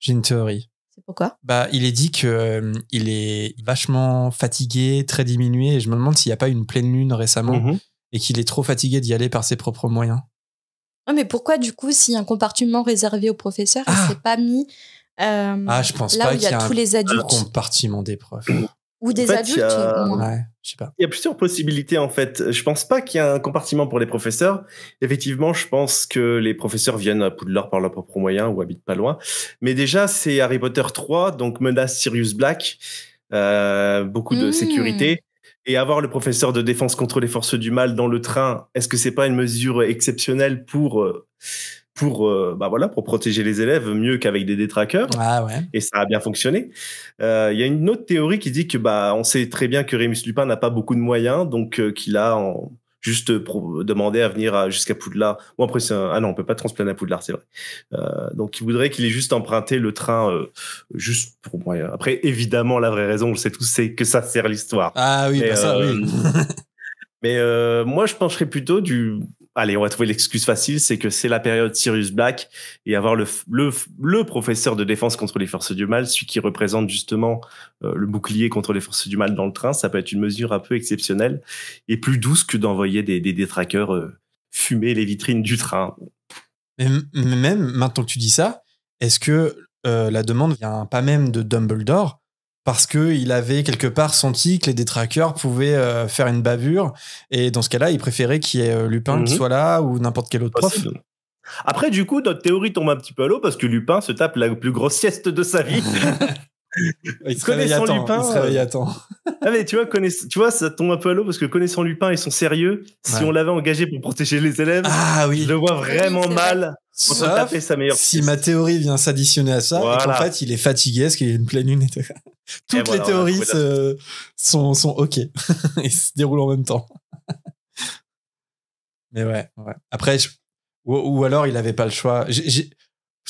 J'ai une théorie. C'est pourquoi Bah, il est dit que il est vachement fatigué, très diminué, et je me demande s'il n'y a pas une pleine lune récemment mhm et qu'il est trop fatigué d'y aller par ses propres moyens. Non, mais pourquoi du coup, s'il y a un compartiment réservé aux professeurs, ah. il s'est pas mis euh, ah, je pense là où il y a, tous les adultes compartiment des profs ou des adultes. pas. Il y a plusieurs possibilités en fait. Je ne pense pas qu'il y a un compartiment pour les professeurs. Effectivement, je pense que les professeurs viennent à Poudlard par leurs propres moyens ou habitent pas loin. Mais déjà, c'est Harry Potter 3, donc menace Sirius Black, euh, beaucoup de mmh. sécurité. Et avoir le professeur de défense contre les forces du mal dans le train, est-ce que c'est pas une mesure exceptionnelle pour euh, pour euh, bah voilà pour protéger les élèves mieux qu'avec des détraqueurs ah ouais. Et ça a bien fonctionné. Euh, il y a une autre théorie qui dit que bah on sait très bien que Rémus Lupin n'a pas beaucoup de moyens, donc qu'il a en, juste demander à venir jusqu'à Poudlard. Bon après c'est un... ah non on peut pas transplaner à Poudlard c'est vrai. Euh, donc il voudrait qu'il ait juste emprunté le train euh, juste pour moi. Après évidemment la vraie raison on le sait tous c'est que ça sert l'histoire. Ah oui mais, bah ça oui. Euh, mais moi je pencherais plutôt du allez, on va trouver l'excuse facile, c'est que c'est la période Sirius Black et avoir le, le, le, professeur de défense contre les forces du mal, celui qui représente justement euh, le bouclier contre les forces du mal dans le train, ça peut être une mesure un peu exceptionnelle et plus douce que d'envoyer des, des détraqueurs euh, fumer les vitrines du train. Mais même maintenant que tu dis ça, est-ce que euh, la demande vient pas même de Dumbledore, parce que il avait quelque part senti que les détraqueurs pouvaient euh, faire une bavure et dans ce cas-là, il préférait qu'il y ait euh, Lupin qui mhm. soit là ou n'importe quel autre prof. Après, du coup, notre théorie tombe un petit peu à l'eau parce que Lupin se tape la plus grosse sieste de sa vie. il connaissant Lupin, il euh, ah, mais tu vois, tu vois, ça tombe un peu à l'eau parce que connaissant Lupin ils sont sérieux, si on l'avait engagé pour protéger les élèves, ah, oui. je le vois vraiment mal. Sauf sa meilleure si ma théorie vient s'additionner à ça, En fait il est fatigué parce qu'il y a une pleine lune. Toutes les théories sont, ok et se déroulent en même temps. mais ouais, ouais. Après, ou, alors il n'avait pas le choix. J'ai...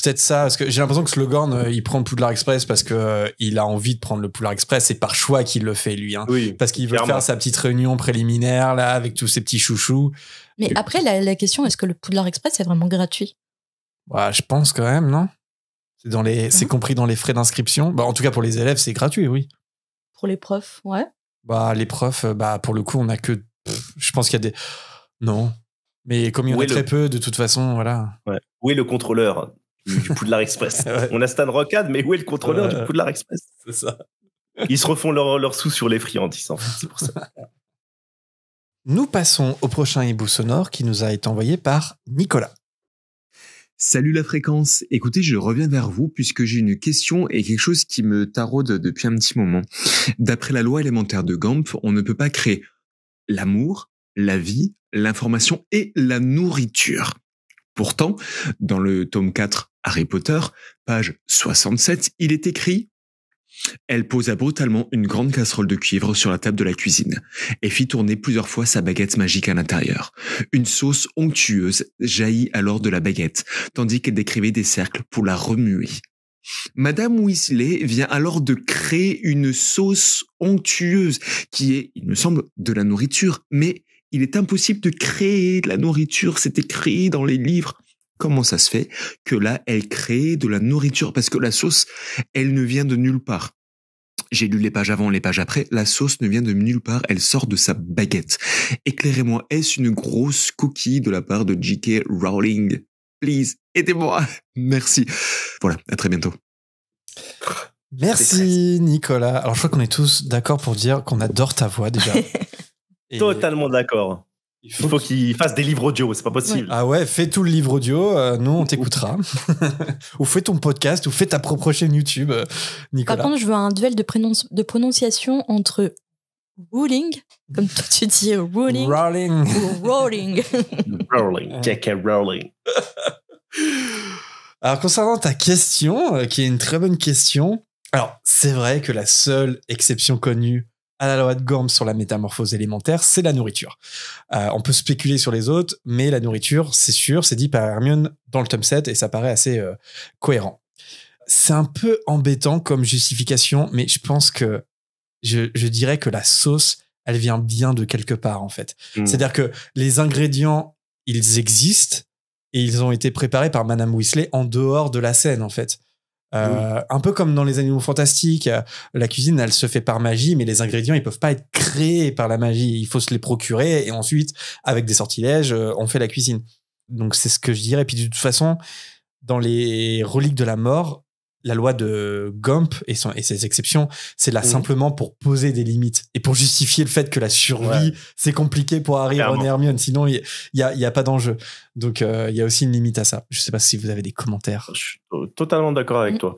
Peut-être ça, parce que j'ai l'impression que Slogan, euh, il prend le Poudlard Express parce qu'il euh, a envie de prendre le Poudlard Express, c'est par choix qu'il le fait lui, hein. oui, parce qu'il veut faire sa petite réunion préliminaire là avec tous ses petits chouchous. Mais après la, question, est-ce que le Poudlard Express est vraiment gratuit bah, je pense quand même, non C'est dans les, c'est compris dans les frais d'inscription. Bah, en tout cas pour les élèves, c'est gratuit, oui. Pour les profs, ouais. Bah les profs, euh, bah pour le coup, on a que, je pense qu'il y a des, non, mais comme il y en a très peu, de toute façon, voilà. Ouais. Où est le contrôleur du Poudlard Express. On a Stan Rockade, mais où est le contrôleur du Poudlard Express C'est ça. Ils se refont leurs leur sous sur les friandises, c'est pour ça. Nous passons au prochain hibou sonore qui nous a été envoyé par Nicolas. Salut la fréquence. Écoutez, je reviens vers vous puisque j'ai une question et quelque chose qui me taraude depuis un petit moment. D'après la loi élémentaire de Gamp, on ne peut pas créer l'amour, la vie, l'information et la nourriture. Pourtant, dans le tome 4 Harry Potter, page 67, il est écrit elle posa brutalement une grande casserole de cuivre sur la table de la cuisine et fit tourner plusieurs fois sa baguette magique à l'intérieur. Une sauce onctueuse jaillit alors de la baguette, tandis qu'elle décrivait des cercles pour la remuer. Madame Weasley vient alors de créer une sauce onctueuse qui est, il me semble, de la nourriture, mais il est impossible de créer de la nourriture, C'est écrit dans les livres. Comment ça se fait que là, elle crée de la nourriture Parce que la sauce, elle ne vient de nulle part. J'ai lu les pages avant, les pages après. La sauce ne vient de nulle part. Elle sort de sa baguette. Éclairez-moi. Est-ce une grosse coquille de la part de J.K. Rowling Please, aidez-moi. Merci. Voilà. À très bientôt. Merci, Nicolas. Alors, je crois qu'on est tous d'accord pour dire qu'on adore ta voix déjà. Totalement d'accord. Il faut, qu'il fasse des livres audio, c'est pas possible. Ah ouais, fais tout le livre audio, euh, nous on t'écoutera. ou fais ton podcast, ou fais ta propre chaîne YouTube, euh, Nicolas. Par contre, je veux un duel de, prononciation entre ruling, comme tu dis ruling, euh, rolling. Rolling. rolling, Rolling. Alors concernant ta question, qui est une très bonne question, alors c'est vrai que la seule exception connue à la loi de Gorm sur la métamorphose élémentaire, c'est la nourriture. Euh, on peut spéculer sur les autres, mais la nourriture, c'est sûr, c'est dit par Hermione dans le tome 7 et ça paraît assez euh, cohérent. C'est un peu embêtant comme justification, mais je pense que je, dirais que la sauce, elle vient bien de quelque part en fait. Hmm. C'est-à-dire que les ingrédients, ils existent et ils ont été préparés par Madame Weasley en dehors de la scène en fait. Euh, un peu comme dans les animaux fantastiques, euh, la cuisine, elle se fait par magie, mais les ingrédients, ils peuvent pas être créés par la magie. Il faut se les procurer et ensuite, avec des sortilèges, euh, on fait la cuisine. Donc c'est ce que je dirais. et Puis de toute façon, dans les reliques de la mort, la loi de Gump et, et ses exceptions, c'est là mhm. simplement pour poser des limites et pour justifier le fait que la survie, c'est compliqué pour arriver Ron et Hermione. Sinon, il n'y a, y a, pas d'enjeu. Donc, euh, il y a aussi une limite à ça. Je ne sais pas si vous avez des commentaires. Je suis totalement d'accord avec mm. toi.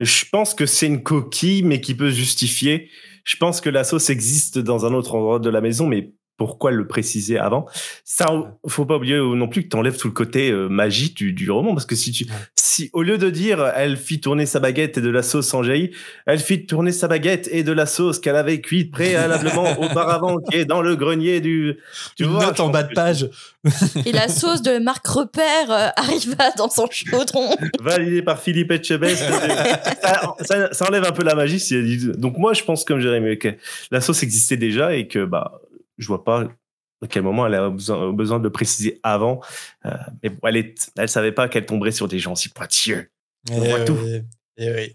Je pense que c'est une coquille, mais qui peut justifier. Je pense que la sauce existe dans un autre endroit de la maison, mais pourquoi le préciser avant Ça, faut pas oublier non plus que tu enlèves tout le côté euh, magie du, du, roman, parce que si tu, si au lieu de dire elle fit tourner sa baguette et de la sauce en jaillit, elle fit tourner sa baguette et de la sauce qu'elle avait cuite préalablement auparavant qui est dans le grenier du tu vois, en bas de page. et la sauce de Marc Repère euh, arriva dans son chaudron. Validée par Philippe Etchebest. ça, enlève un peu la magie. Donc moi je pense comme Jérémy que la sauce existait déjà et que bah je vois pas à quel moment elle a besoin, euh, de le préciser avant. Euh, mais elle ne savait pas qu'elle tomberait sur des gens si pointilleux. On tout. oui.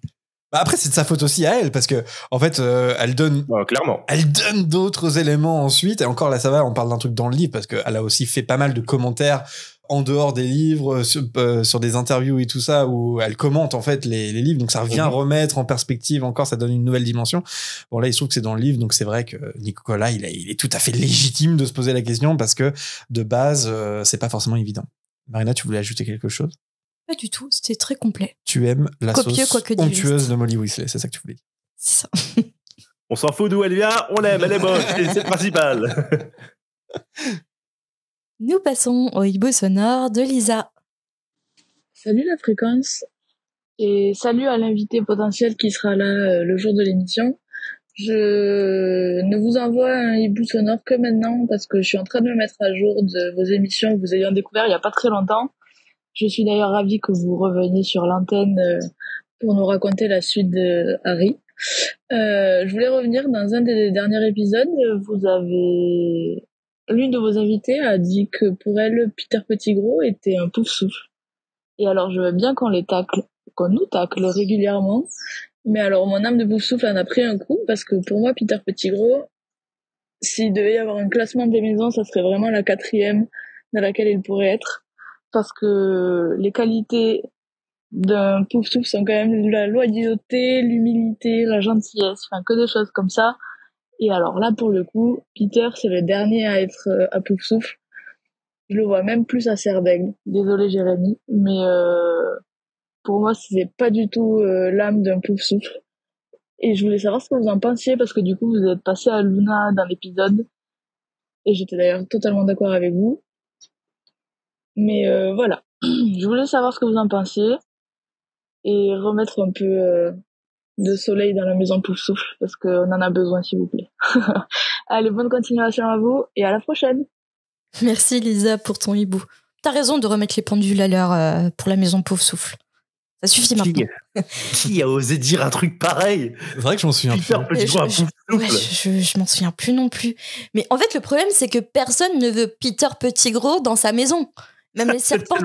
Bah après, c'est de sa faute aussi à elle, parce que en fait, euh, elle donne. clairement. Elle donne d'autres éléments ensuite. Et encore là, ça va, on parle d'un truc dans le livre, parce qu'elle a aussi fait pas mal de commentaires en dehors des livres, euh, euh, sur, des interviews et tout ça, où elle commente en fait les, livres. Donc ça revient à mhm. remettre en perspective encore, ça donne une nouvelle dimension. Bon là, il se trouve que c'est dans le livre, donc c'est vrai que Nicolas, il, il, est tout à fait légitime de se poser la question parce que de base, c'est pas forcément évident. Marina, tu voulais ajouter quelque chose pas du tout, c'était très complet. Tu aimes la sauce onctueuse de Molly Weasley, c'est ça que tu voulais dire. on s'en fout d'où elle vient, on l'aime, elle est bonne, c'est le principal. Nous passons au hibou sonore de Lisa. Salut la fréquence et salut à l'invité potentiel qui sera là euh, le jour de l'émission. Je ne vous envoie un hibou sonore que maintenant parce que je suis en train de me mettre à jour de vos émissions que vous ayant découvert il n'y a pas très longtemps. Je suis d'ailleurs ravie que vous reveniez sur l'antenne euh, pour nous raconter la suite de Harry. Euh, je voulais revenir dans un des derniers épisodes. Vous avez l'une de vos invitées a dit que pour elle, Peter Petit Gros était un pouf souffle. Et alors, je veux bien qu'on les tacle, qu'on nous tacle régulièrement. Mais alors, mon âme de pouf souffle en a pris un coup parce que pour moi, Peter Petit Gros, s'il devait y avoir un classement des maisons, ça serait vraiment la quatrième dans laquelle il pourrait être parce que les qualités d'un pouf souffle sont quand même la loyauté, l'humilité, la gentillesse, enfin que des choses comme ça. Et alors là, pour le coup, Peter, c'est le dernier à être à pouf souffle. Je le vois même plus à Serdaigle. Désolé, Jérémy, mais euh, pour moi, ce n'est pas du tout euh, l'âme d'un pouf souffle. Et je voulais savoir ce que vous en pensiez parce que du coup, vous êtes passé à Luna dans l'épisode. Et j'étais d'ailleurs totalement d'accord avec vous. Mais euh, voilà, je voulais savoir ce que vous en pensiez et remettre un peu euh, de soleil dans la maison Pauvre souffle parce qu'on en a besoin, s'il vous plaît. Allez, bonne continuation à vous et à la prochaine. Merci Lisa pour ton hibou. T'as raison de remettre les pendules à l'heure euh, pour la maison pauvre souffle. Ça suffit maintenant. Qui a osé dire un truc pareil C'est vrai que je m'en souviens plus. je m'en souviens plus non plus. Mais en fait, le problème, c'est que personne ne veut Peter Petit Gros dans sa maison. Même les serpents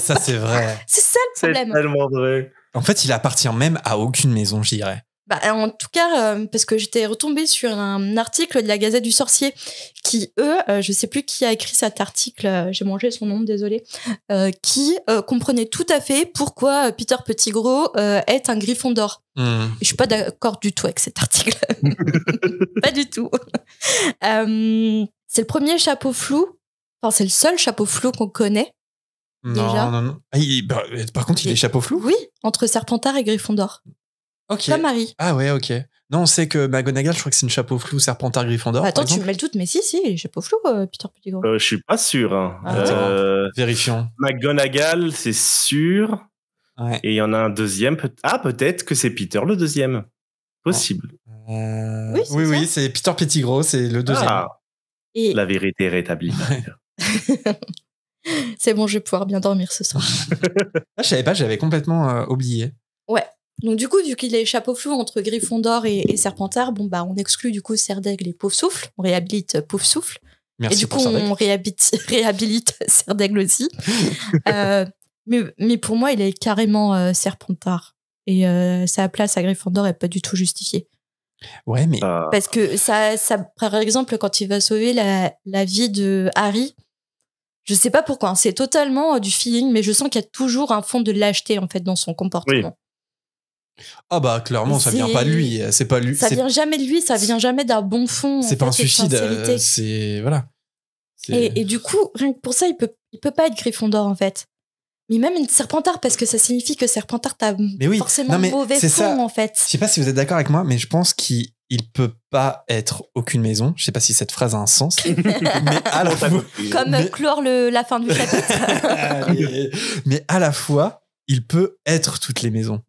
Ça, c'est vrai. C'est ça le problème. C'est tellement vrai. En fait, il appartient même à aucune maison, j'irais. Bah, euh, en tout cas, euh, parce que j'étais retombée sur un article de la Gazette du Sorcier qui, eux, je euh, je sais plus qui a écrit cet article, j'ai mangé son nom, désolé, qui comprenait tout à fait pourquoi Peter Pettigrew est un griffon d'or. Je hmm. Je suis pas d'accord du tout avec cet article. pas du tout. c'est le premier chapeau flou, enfin c'est le seul chapeau flou qu'on connaît non, non, non. Ah, bah, par contre, il est chapeau flou Oui, entre Serpentard et Gryffondor. Ok. Pas Marie. Ah ouais, ok. Non, on sait que McGonagall, je crois que c'est une chapeau flou, Serpentard, Gryffondor. Bah, attends, tu me mêles toutes, mais si, si, il est chapeau flou, euh, Peter Pettigrew. Je euh, je suis pas sûr. vérifiant hein. ah, euh, Vérifions. McGonagall, c'est sûr. Et il y en a un deuxième. ah, peut-être que c'est Peter le deuxième. Possible. Oui, oui, c'est Peter Pettigrew, c'est le deuxième. Ah. La vérité est rétablie. C'est bon, je vais pouvoir bien dormir ce soir. Ah, je savais pas, j'avais complètement euh, oublié. Ouais. Donc du coup, vu qu'il est chapeau flou entre Griffon et, Serpentard, bon bah on exclut du coup Serdaigle et Pauvre Souffle, on réhabilite euh, Pauvre Souffle. Merci et du coup, on réhabilite, réhabilite Serdaigle aussi. Euh, mais, pour moi, il est carrément Serpentard. Et sa place à Gryffondor n'est pas du tout justifiée. Ouais, mais. Ah. Parce que, ça, par exemple, quand il va sauver la vie de Harry, je sais pas pourquoi, hein. c'est totalement euh, du feeling, mais je sens qu'il y a toujours un fond de lâcheté en fait dans son comportement. Ah bah clairement ça vient pas de lui, c'est pas lui. Ça vient jamais de lui, ça vient jamais d'un bon fond. C'est pas un suicide, euh, c'est voilà. Et, du coup, rien que pour ça, il peut, il peut pas être Gryffondor en fait. Mais même une Serpentard parce que ça signifie que Serpentard t'as forcément mauvais fond en fait. Je sais pas si vous êtes d'accord avec moi, mais je pense qu'il il peut pas être aucune maison. Je sais pas si cette phrase a un sens. mais Comme clore la fin du chapitre. mais, à la fois, il peut être toutes les maisons.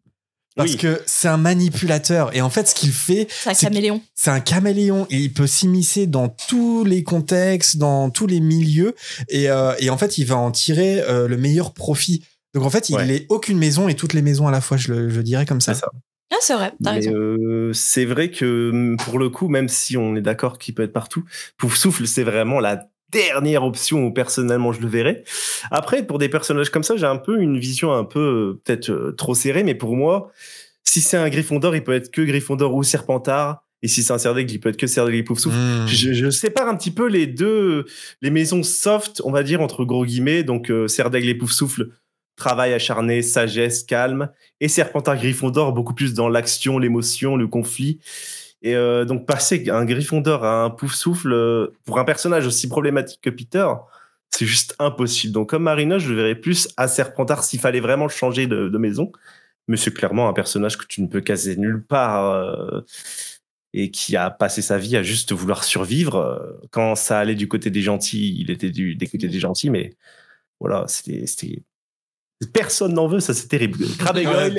Parce que c'est un manipulateur. Et en fait, ce qu'il fait. C'est un caméléon. C'est un caméléon. Et il peut s'immiscer dans tous les contextes, dans tous les milieux. Et, euh, en fait, il va en tirer euh, le meilleur profit. Donc en fait, il n'est aucune maison et toutes les maisons à la fois, je dirais comme ça. ça. Ah, c'est vrai, euh, c'est vrai que mm, pour le coup, même si on est d'accord qu'il peut être partout, Pouf Souffle, c'est vraiment la dernière option où personnellement je le verrais. Après, pour des personnages comme ça, j'ai un peu une vision un peu euh, peut-être euh, trop serrée, mais pour moi, si c'est un Gryffondor, il peut être que Gryffondor ou Serpentard. Et si c'est un Serdaigle, il peut être que Serdaigle Pouf Souffle. Mmh. Je, sépare un petit peu les deux, les maisons soft, on va dire, entre gros guillemets. Donc, euh, Serdaigle et Pouf Souffle, travail acharné, sagesse, calme. Et Serpentard Gryffondor, beaucoup plus dans l'action, l'émotion, le conflit. Et euh, donc passer un Gryffondor à un pouf souffle euh, pour un personnage aussi problématique que Peter, c'est juste impossible. Donc comme Marina, je verrais plus à Serpentard s'il fallait vraiment changer de, maison. Mais c'est clairement un personnage que tu ne peux caser nulle part euh, et qui a passé sa vie à juste vouloir survivre. Quand ça allait du côté des gentils, il était du, des côtés des gentils, mais voilà, c'était Personne n'en veut, ça c'est terrible. et euh,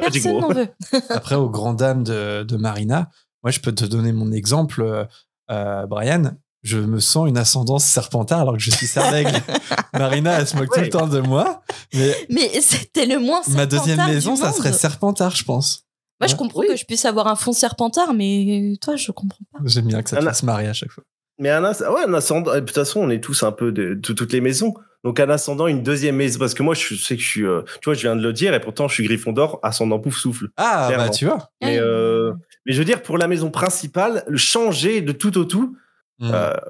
Personne n'en Après, au grand dames de, Marina, moi je peux te donner mon exemple, euh, euh, Brian. Je me sens une ascendance serpentard alors que je suis serdaigle. Marina, elle se moque tout le temps de moi. Mais, c'était le moins Ma deuxième maison, ça serait serpentard, je pense. Moi, je hein? comprends que je puisse avoir un fond serpentard, mais toi, je comprends pas. J'aime bien que ça se fasse à chaque fois. Mais un, ouais, un ascendant, de toute façon, on est tous un peu de toutes les maisons. Donc un ascendant, une deuxième maison. Parce que moi, je sais que je suis, euh, tu vois, je viens de le dire, et pourtant, je suis Gryffondor, ascendant pouf souffle. Ah, bah, tu vois. Mais, euh, mais, je veux dire, pour la maison principale, le changer de tout au tout. preuve hmm.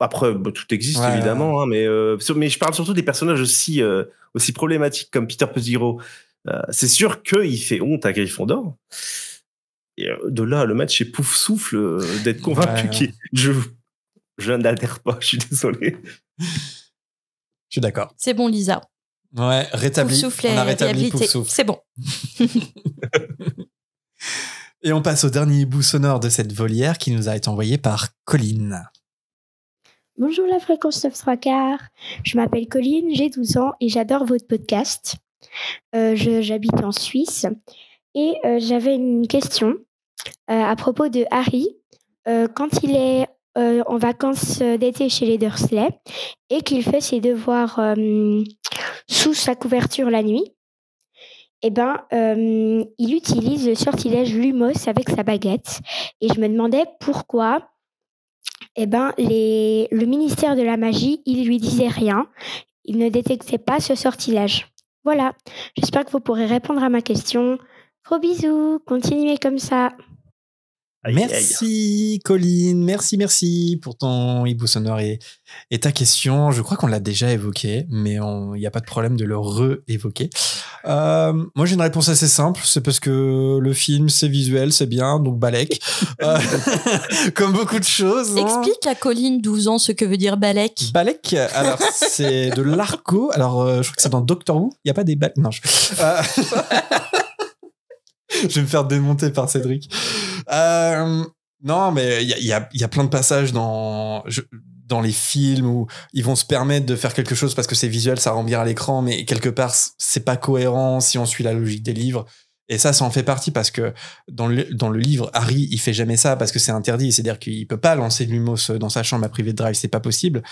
après, bah, tout existe évidemment, hein, mais, euh, mais je parle surtout des personnages aussi, aussi problématiques comme Peter Pesiro. c'est sûr qu'il fait honte à Gryffondor. Et de là, le match est pouf souffle d'être convaincu qu'il. Je, je n'adhère pas, je suis désolé. Je suis d'accord. C'est bon, Lisa. Ouais, rétabli. on a euh, rétabli C'est bon. Et on passe au dernier bout sonore de cette volière qui nous a été envoyée par Colline. Bonjour la fréquence 9 3 quarts. Je m'appelle Colline, j'ai 12 ans et j'adore votre podcast. Euh, j'habite en Suisse et euh, j'avais une question à propos de Harry. quand il est euh, en vacances euh, d'été chez les Dursley et qu'il fait ses devoirs euh, sous sa couverture la nuit, eh ben, il utilise le sortilège Lumos avec sa baguette. Et je me demandais pourquoi eh ben, les, le ministère de la magie, il lui disait rien. Il ne détectait pas ce sortilège. Voilà, j'espère que vous pourrez répondre à ma question. Gros bisous, continuez comme ça merci Colline, merci, merci pour ton hibou sonore et, ta question. Je crois qu'on l'a déjà évoqué, mais il n'y a pas de problème de le re-évoquer. Euh, moi j'ai une réponse assez simple, c'est parce que le film c'est visuel, c'est bien, donc Balek, euh, comme beaucoup de choses. Hein. Explique à Colline 12 ans ce que veut dire Balek. Balek, alors c'est de l'arco alors euh, je crois que c'est dans Doctor Who, il n'y a pas des balek. Non, je... je vais me faire démonter par Cédric. Euh, non, mais il y a, plein de passages dans, dans les films où ils vont se permettre de faire quelque chose parce que c'est visuel, ça rend bien à l'écran, mais quelque part, c'est pas cohérent si on suit la logique des livres. Et ça, ça en fait partie parce que dans le, dans le livre, Harry, il fait jamais ça parce que c'est interdit. C'est-à-dire qu'il peut pas lancer Lumos dans sa chambre à privé de drive, c'est pas possible.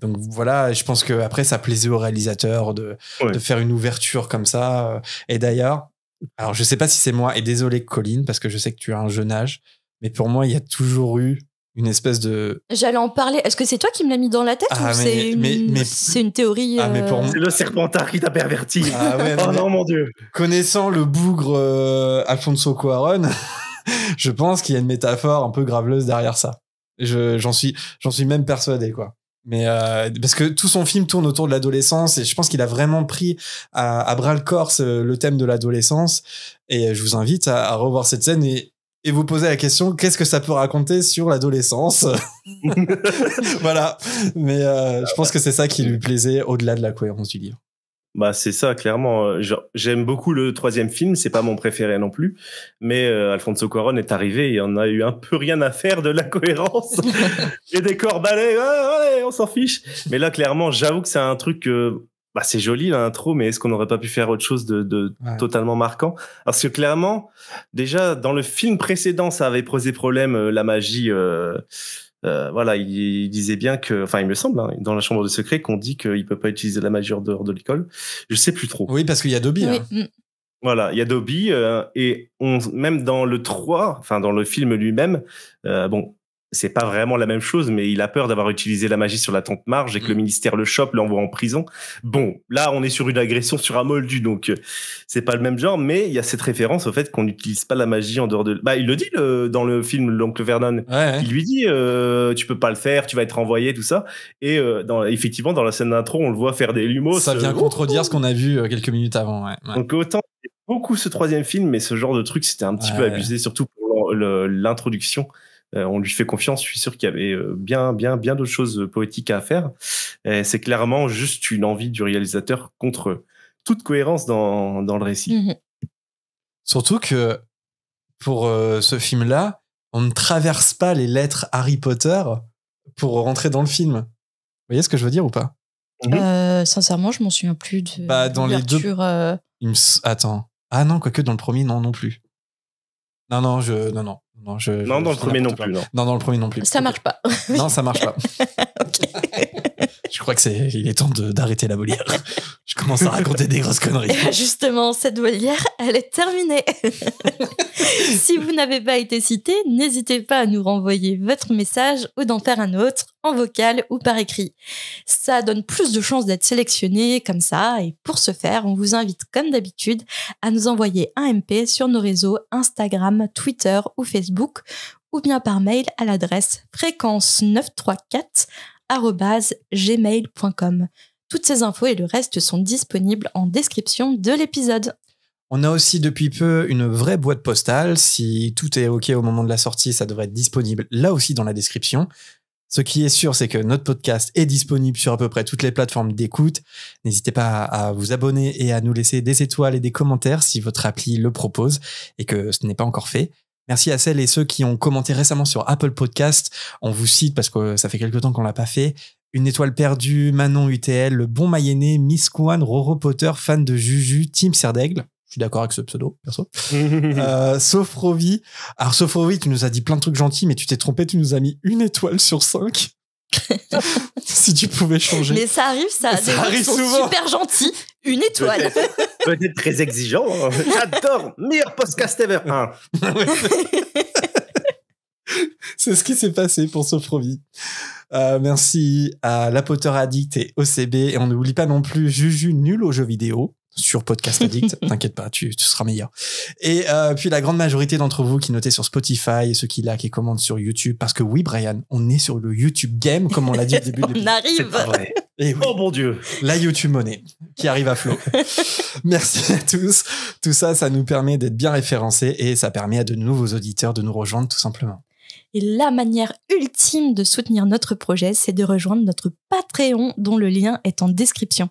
Donc voilà, je pense que après, ça plaisait au réalisateur de faire une ouverture comme ça. Et d'ailleurs, alors, je sais pas si c'est moi, et désolé, Colline, parce que je sais que tu as un jeune âge, mais pour moi, il y a toujours eu une espèce de. J'allais en parler. Est-ce que c'est toi qui me l'as mis dans la tête ah, ou c'est une... une... théorie ah, euh, C'est le serpentard qui t'a perverti. Ah, oh non, mon Dieu. Connaissant le bougre euh, Alfonso Cuaron, je pense qu'il y a une métaphore un peu graveleuse derrière ça. J'en suis j'en suis même persuadé, quoi. Mais euh, parce que tout son film tourne autour de l'adolescence et je pense qu'il a vraiment pris à, bras le corps le thème de l'adolescence. Et euh, je vous invite à, revoir cette scène et, vous poser la question qu'est-ce que ça peut raconter sur l'adolescence Voilà. Mais euh, je ah pense que c'est ça qui lui plaisait au-delà de la cohérence du livre. Bah c'est ça clairement. Euh, j'aime beaucoup le troisième film, c'est pas mon préféré non plus, mais euh, Alfonso Cuarón est arrivé et on a eu un peu rien à faire de la cohérence et des corps on s'en fiche. Mais là clairement, j'avoue que c'est un truc. bah c'est joli l'intro, mais est-ce qu'on n'aurait pas pu faire autre chose de, totalement marquant Parce que clairement, déjà dans le film précédent, ça avait posé problème euh, la magie euh, voilà, il, disait bien que, enfin, il me semble, hein, dans la chambre de secret, qu'on dit qu'il peut pas utiliser la majeure dehors de l'école. Je sais plus trop. Oui, parce qu'il y a Dobby. Hein. Mm. Voilà, il y a Dobby euh, et même dans le 3, enfin dans le film lui-même, euh, bon, c'est pas vraiment la même chose, mais il a peur d'avoir utilisé la magie sur la tante Marge et que le mm. ministère le chope, l'envoie en prison. Bon, là, on est sur une agression sur un moldu, donc euh, c'est pas le même genre, mais il y a cette référence au fait qu'on n'utilise pas la magie en dehors de. Bah, il le dit dans le film L'oncle Vernon. Il lui dit, euh, tu peux pas le faire, tu vas être envoyé, tout ça. Et euh, dans, effectivement, dans la scène d'intro, on le voit faire des lumos. Ça vient contredire ce oh, qu'on a vu quelques minutes avant. Ouais, donc autant beaucoup ce troisième film, mais ce genre de truc, c'était un petit peu abusé, surtout pour l'introduction. Euh, on lui fait confiance. Je suis sûr qu'il y avait euh, bien, bien, bien d'autres choses poétiques à faire. C'est clairement juste une envie du réalisateur contre toute cohérence dans, le récit. Mhm. Surtout que pour euh, ce film-là, on ne traverse pas les lettres Harry Potter pour rentrer dans le film. Vous voyez ce que je veux dire ou pas mhm. Sincèrement, je m'en souviens plus de. Bah, dans Attends. Ah non, quoique dans le premier, non, non plus. Non, non, je, non, non. Non, je, non dans le premier non plus. Non. non. dans le premier non plus. Ça marche pas. non, ça marche pas. ok je crois que c'est, il est temps d'arrêter la volière. je commence à raconter des grosses conneries. Justement, cette volière, elle est terminée. si vous n'avez pas été cité, n'hésitez pas à nous renvoyer votre message ou d'en faire un autre, en vocal ou par écrit. Ça donne plus de chances d'être sélectionné comme ça, et pour ce faire, on vous invite comme d'habitude à nous envoyer un MP sur nos réseaux Instagram, Twitter ou Facebook, ou bien par mail à l'adresse fréquence 934 gmail.com. Toutes ces infos et le reste sont disponibles en description de l'épisode. On a aussi depuis peu une vraie boîte postale. Si tout est ok au moment de la sortie, ça devrait être disponible là aussi dans la description. Ce qui est sûr, c'est que notre podcast est disponible sur à peu près toutes les plateformes d'écoute. N'hésitez pas à vous abonner et à nous laisser des étoiles et des commentaires si votre appli le propose et que ce n'est pas encore fait. Merci à celles et ceux qui ont commenté récemment sur Apple Podcast. On vous cite parce que ça fait quelque temps qu'on l'a pas fait. Une étoile perdue, Manon UTL, le bon Mayenné, Miss Kwan, Roro Potter, fan de Juju, Tim Serdaigle. Je suis d'accord avec ce pseudo, perso. euh, Alors, Sophrovi, tu nous as dit plein de trucs gentils, mais tu t'es trompé, tu nous as mis une étoile sur cinq si tu pouvais changer. Mais ça arrive, ça. arrive souvent. super gentil, Une étoile. Peut-être très exigeant. J'adore. Meilleur podcast ever. C'est ce qui s'est passé pour ce Euh, merci à La Potter Addict et OCB. Et on n'oublie pas non plus Juju Nul aux jeux vidéo sur Podcast Addict. T'inquiète pas, tu, seras meilleur. Et euh, puis la grande majorité d'entre vous qui notez sur Spotify et ceux qui l'a qui commandent sur YouTube, parce que oui, Brian, on est sur le YouTube game, comme on l'a dit au début. on arrive. Et oh mon dieu. La YouTube monnaie qui arrive à flot. Merci à tous. Tout ça, ça nous permet d'être bien référencés et ça permet à de nouveaux auditeurs de nous rejoindre tout simplement. Et la manière ultime de soutenir notre projet, c'est de rejoindre notre Patreon dont le lien est en description.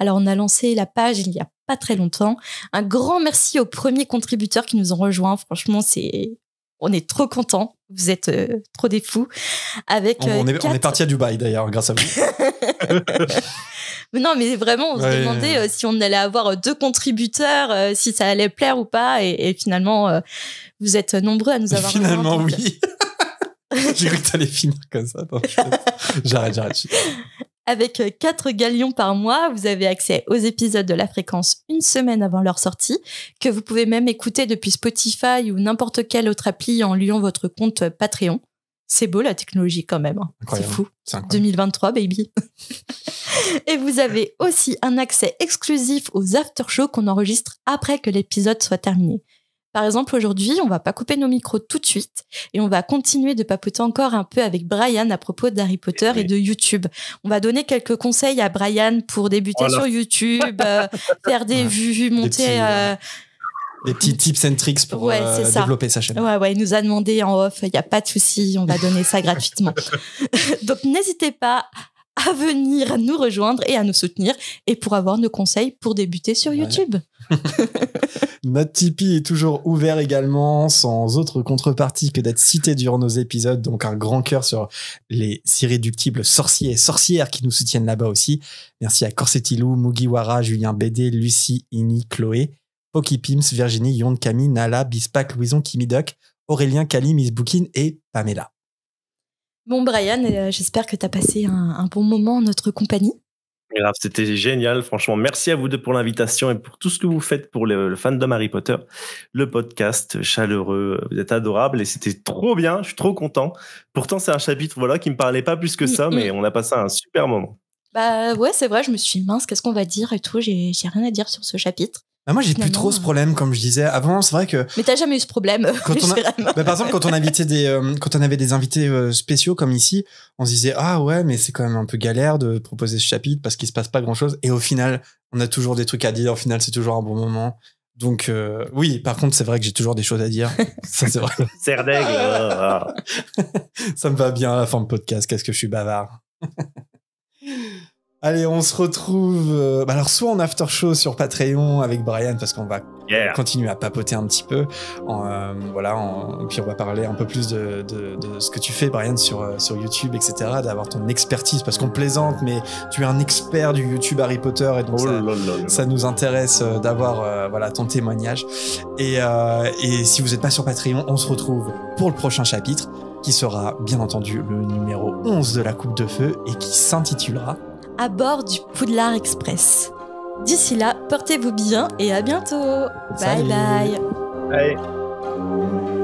Alors on a lancé la page il n'y a pas très longtemps. Un grand merci aux premiers contributeurs qui nous ont rejoints. Franchement, c'est on est trop contents. Vous êtes euh, trop des fous. Avec, on, est, euh, parti à Dubaï d'ailleurs, grâce à vous. non, mais vraiment, on se demandait euh, si on allait avoir deux contributeurs, si ça allait plaire ou pas. Et, finalement, vous êtes nombreux à nous avoir. rejoints. Finalement, oui. J'ai cru que t'allais finir comme ça. j'arrête, j'arrête. Avec 4 euh, galions par mois, vous avez accès aux épisodes de la fréquence une semaine avant leur sortie, que vous pouvez même écouter depuis Spotify ou n'importe quelle autre appli en liant votre compte Patreon. C'est beau la technologie quand même. Hein. C'est fou. 2023, baby. Et vous avez aussi un accès exclusif aux aftershows qu'on enregistre après que l'épisode soit terminé. Par exemple, aujourd'hui, on va pas couper nos micros tout de suite et on va continuer de papoter encore un peu avec Brian à propos d'Harry Potter et de YouTube. On va donner quelques conseils à Brian pour débuter sur YouTube, euh, faire des vues, monter. Euh, des petits tips and tricks pour euh, développer sa chaîne. Ouais, ouais, il nous a demandé en off, il n'y a pas de souci, on va donner ça gratuitement. Donc n'hésitez pas à venir nous rejoindre et à nous soutenir et pour avoir nos conseils pour débuter sur YouTube. Notre Tipeee est toujours ouvert également, sans autre contrepartie que d'être cité durant nos épisodes. Donc un grand cœur sur les irréductibles sorciers et sorcières qui nous soutiennent là-bas aussi. Merci à Corsetilou, Mugiwara, Julien Bédé, Lucie, Ini, Chloé, Pokipims, Pims, Virginie, Yon, Camille, Nala, Bispac, Louison, Kimidoc, Aurélien, Kali, Miss et Pamela. Bon, Brian, euh, j'espère que tu as passé un, bon moment en notre compagnie. c'était génial. Franchement, merci à vous deux pour l'invitation et pour tout ce que vous faites pour le, le fandom Harry Potter, le podcast chaleureux. Vous êtes adorables et c'était trop bien. Je suis trop content. Pourtant, c'est un chapitre voilà qui me parlait pas plus que mm, ça, mais mm. on a passé un super moment. Bah ouais, c'est vrai. Je me suis mince. Qu'est-ce qu'on va dire et tout. J'ai rien à dire sur ce chapitre. Bah moi, j'ai plus trop ce problème, comme je disais avant. C'est vrai que. Mais t'as jamais eu ce problème. Bah, par exemple, quand on invitait des, euh, quand on avait des invités euh, spéciaux comme ici, on se disait ah ouais, mais c'est quand même un peu galère de proposer ce chapitre parce qu'il se passe pas grand chose. Et au final, on a toujours des trucs à dire. Au final, c'est toujours un bon moment. Donc euh, oui, par contre, c'est vrai que j'ai toujours des choses à dire. Ça c'est vrai. Oh, oh. Ça me va bien à la fin de podcast. Qu'est-ce que je suis bavard. Allez, on se retrouve. Euh, bah alors, soit en after show sur Patreon avec Brian, parce qu'on va continuer à papoter un petit peu. Euh, voilà, puis on va parler un peu plus de, ce que tu fais, Brian, sur, euh, YouTube, etc. D'avoir ton expertise, parce qu'on plaisante, mais tu es un expert du YouTube Harry Potter, et donc oh ça, nous intéresse d'avoir voilà ton témoignage. Et, et si vous n'êtes pas sur Patreon, on se retrouve pour le prochain chapitre, qui sera bien entendu le numéro 11 de la Coupe de Feu et qui s'intitulera à bord du Poudlard Express. D'ici là, portez-vous bien et à bientôt. bye. Bye.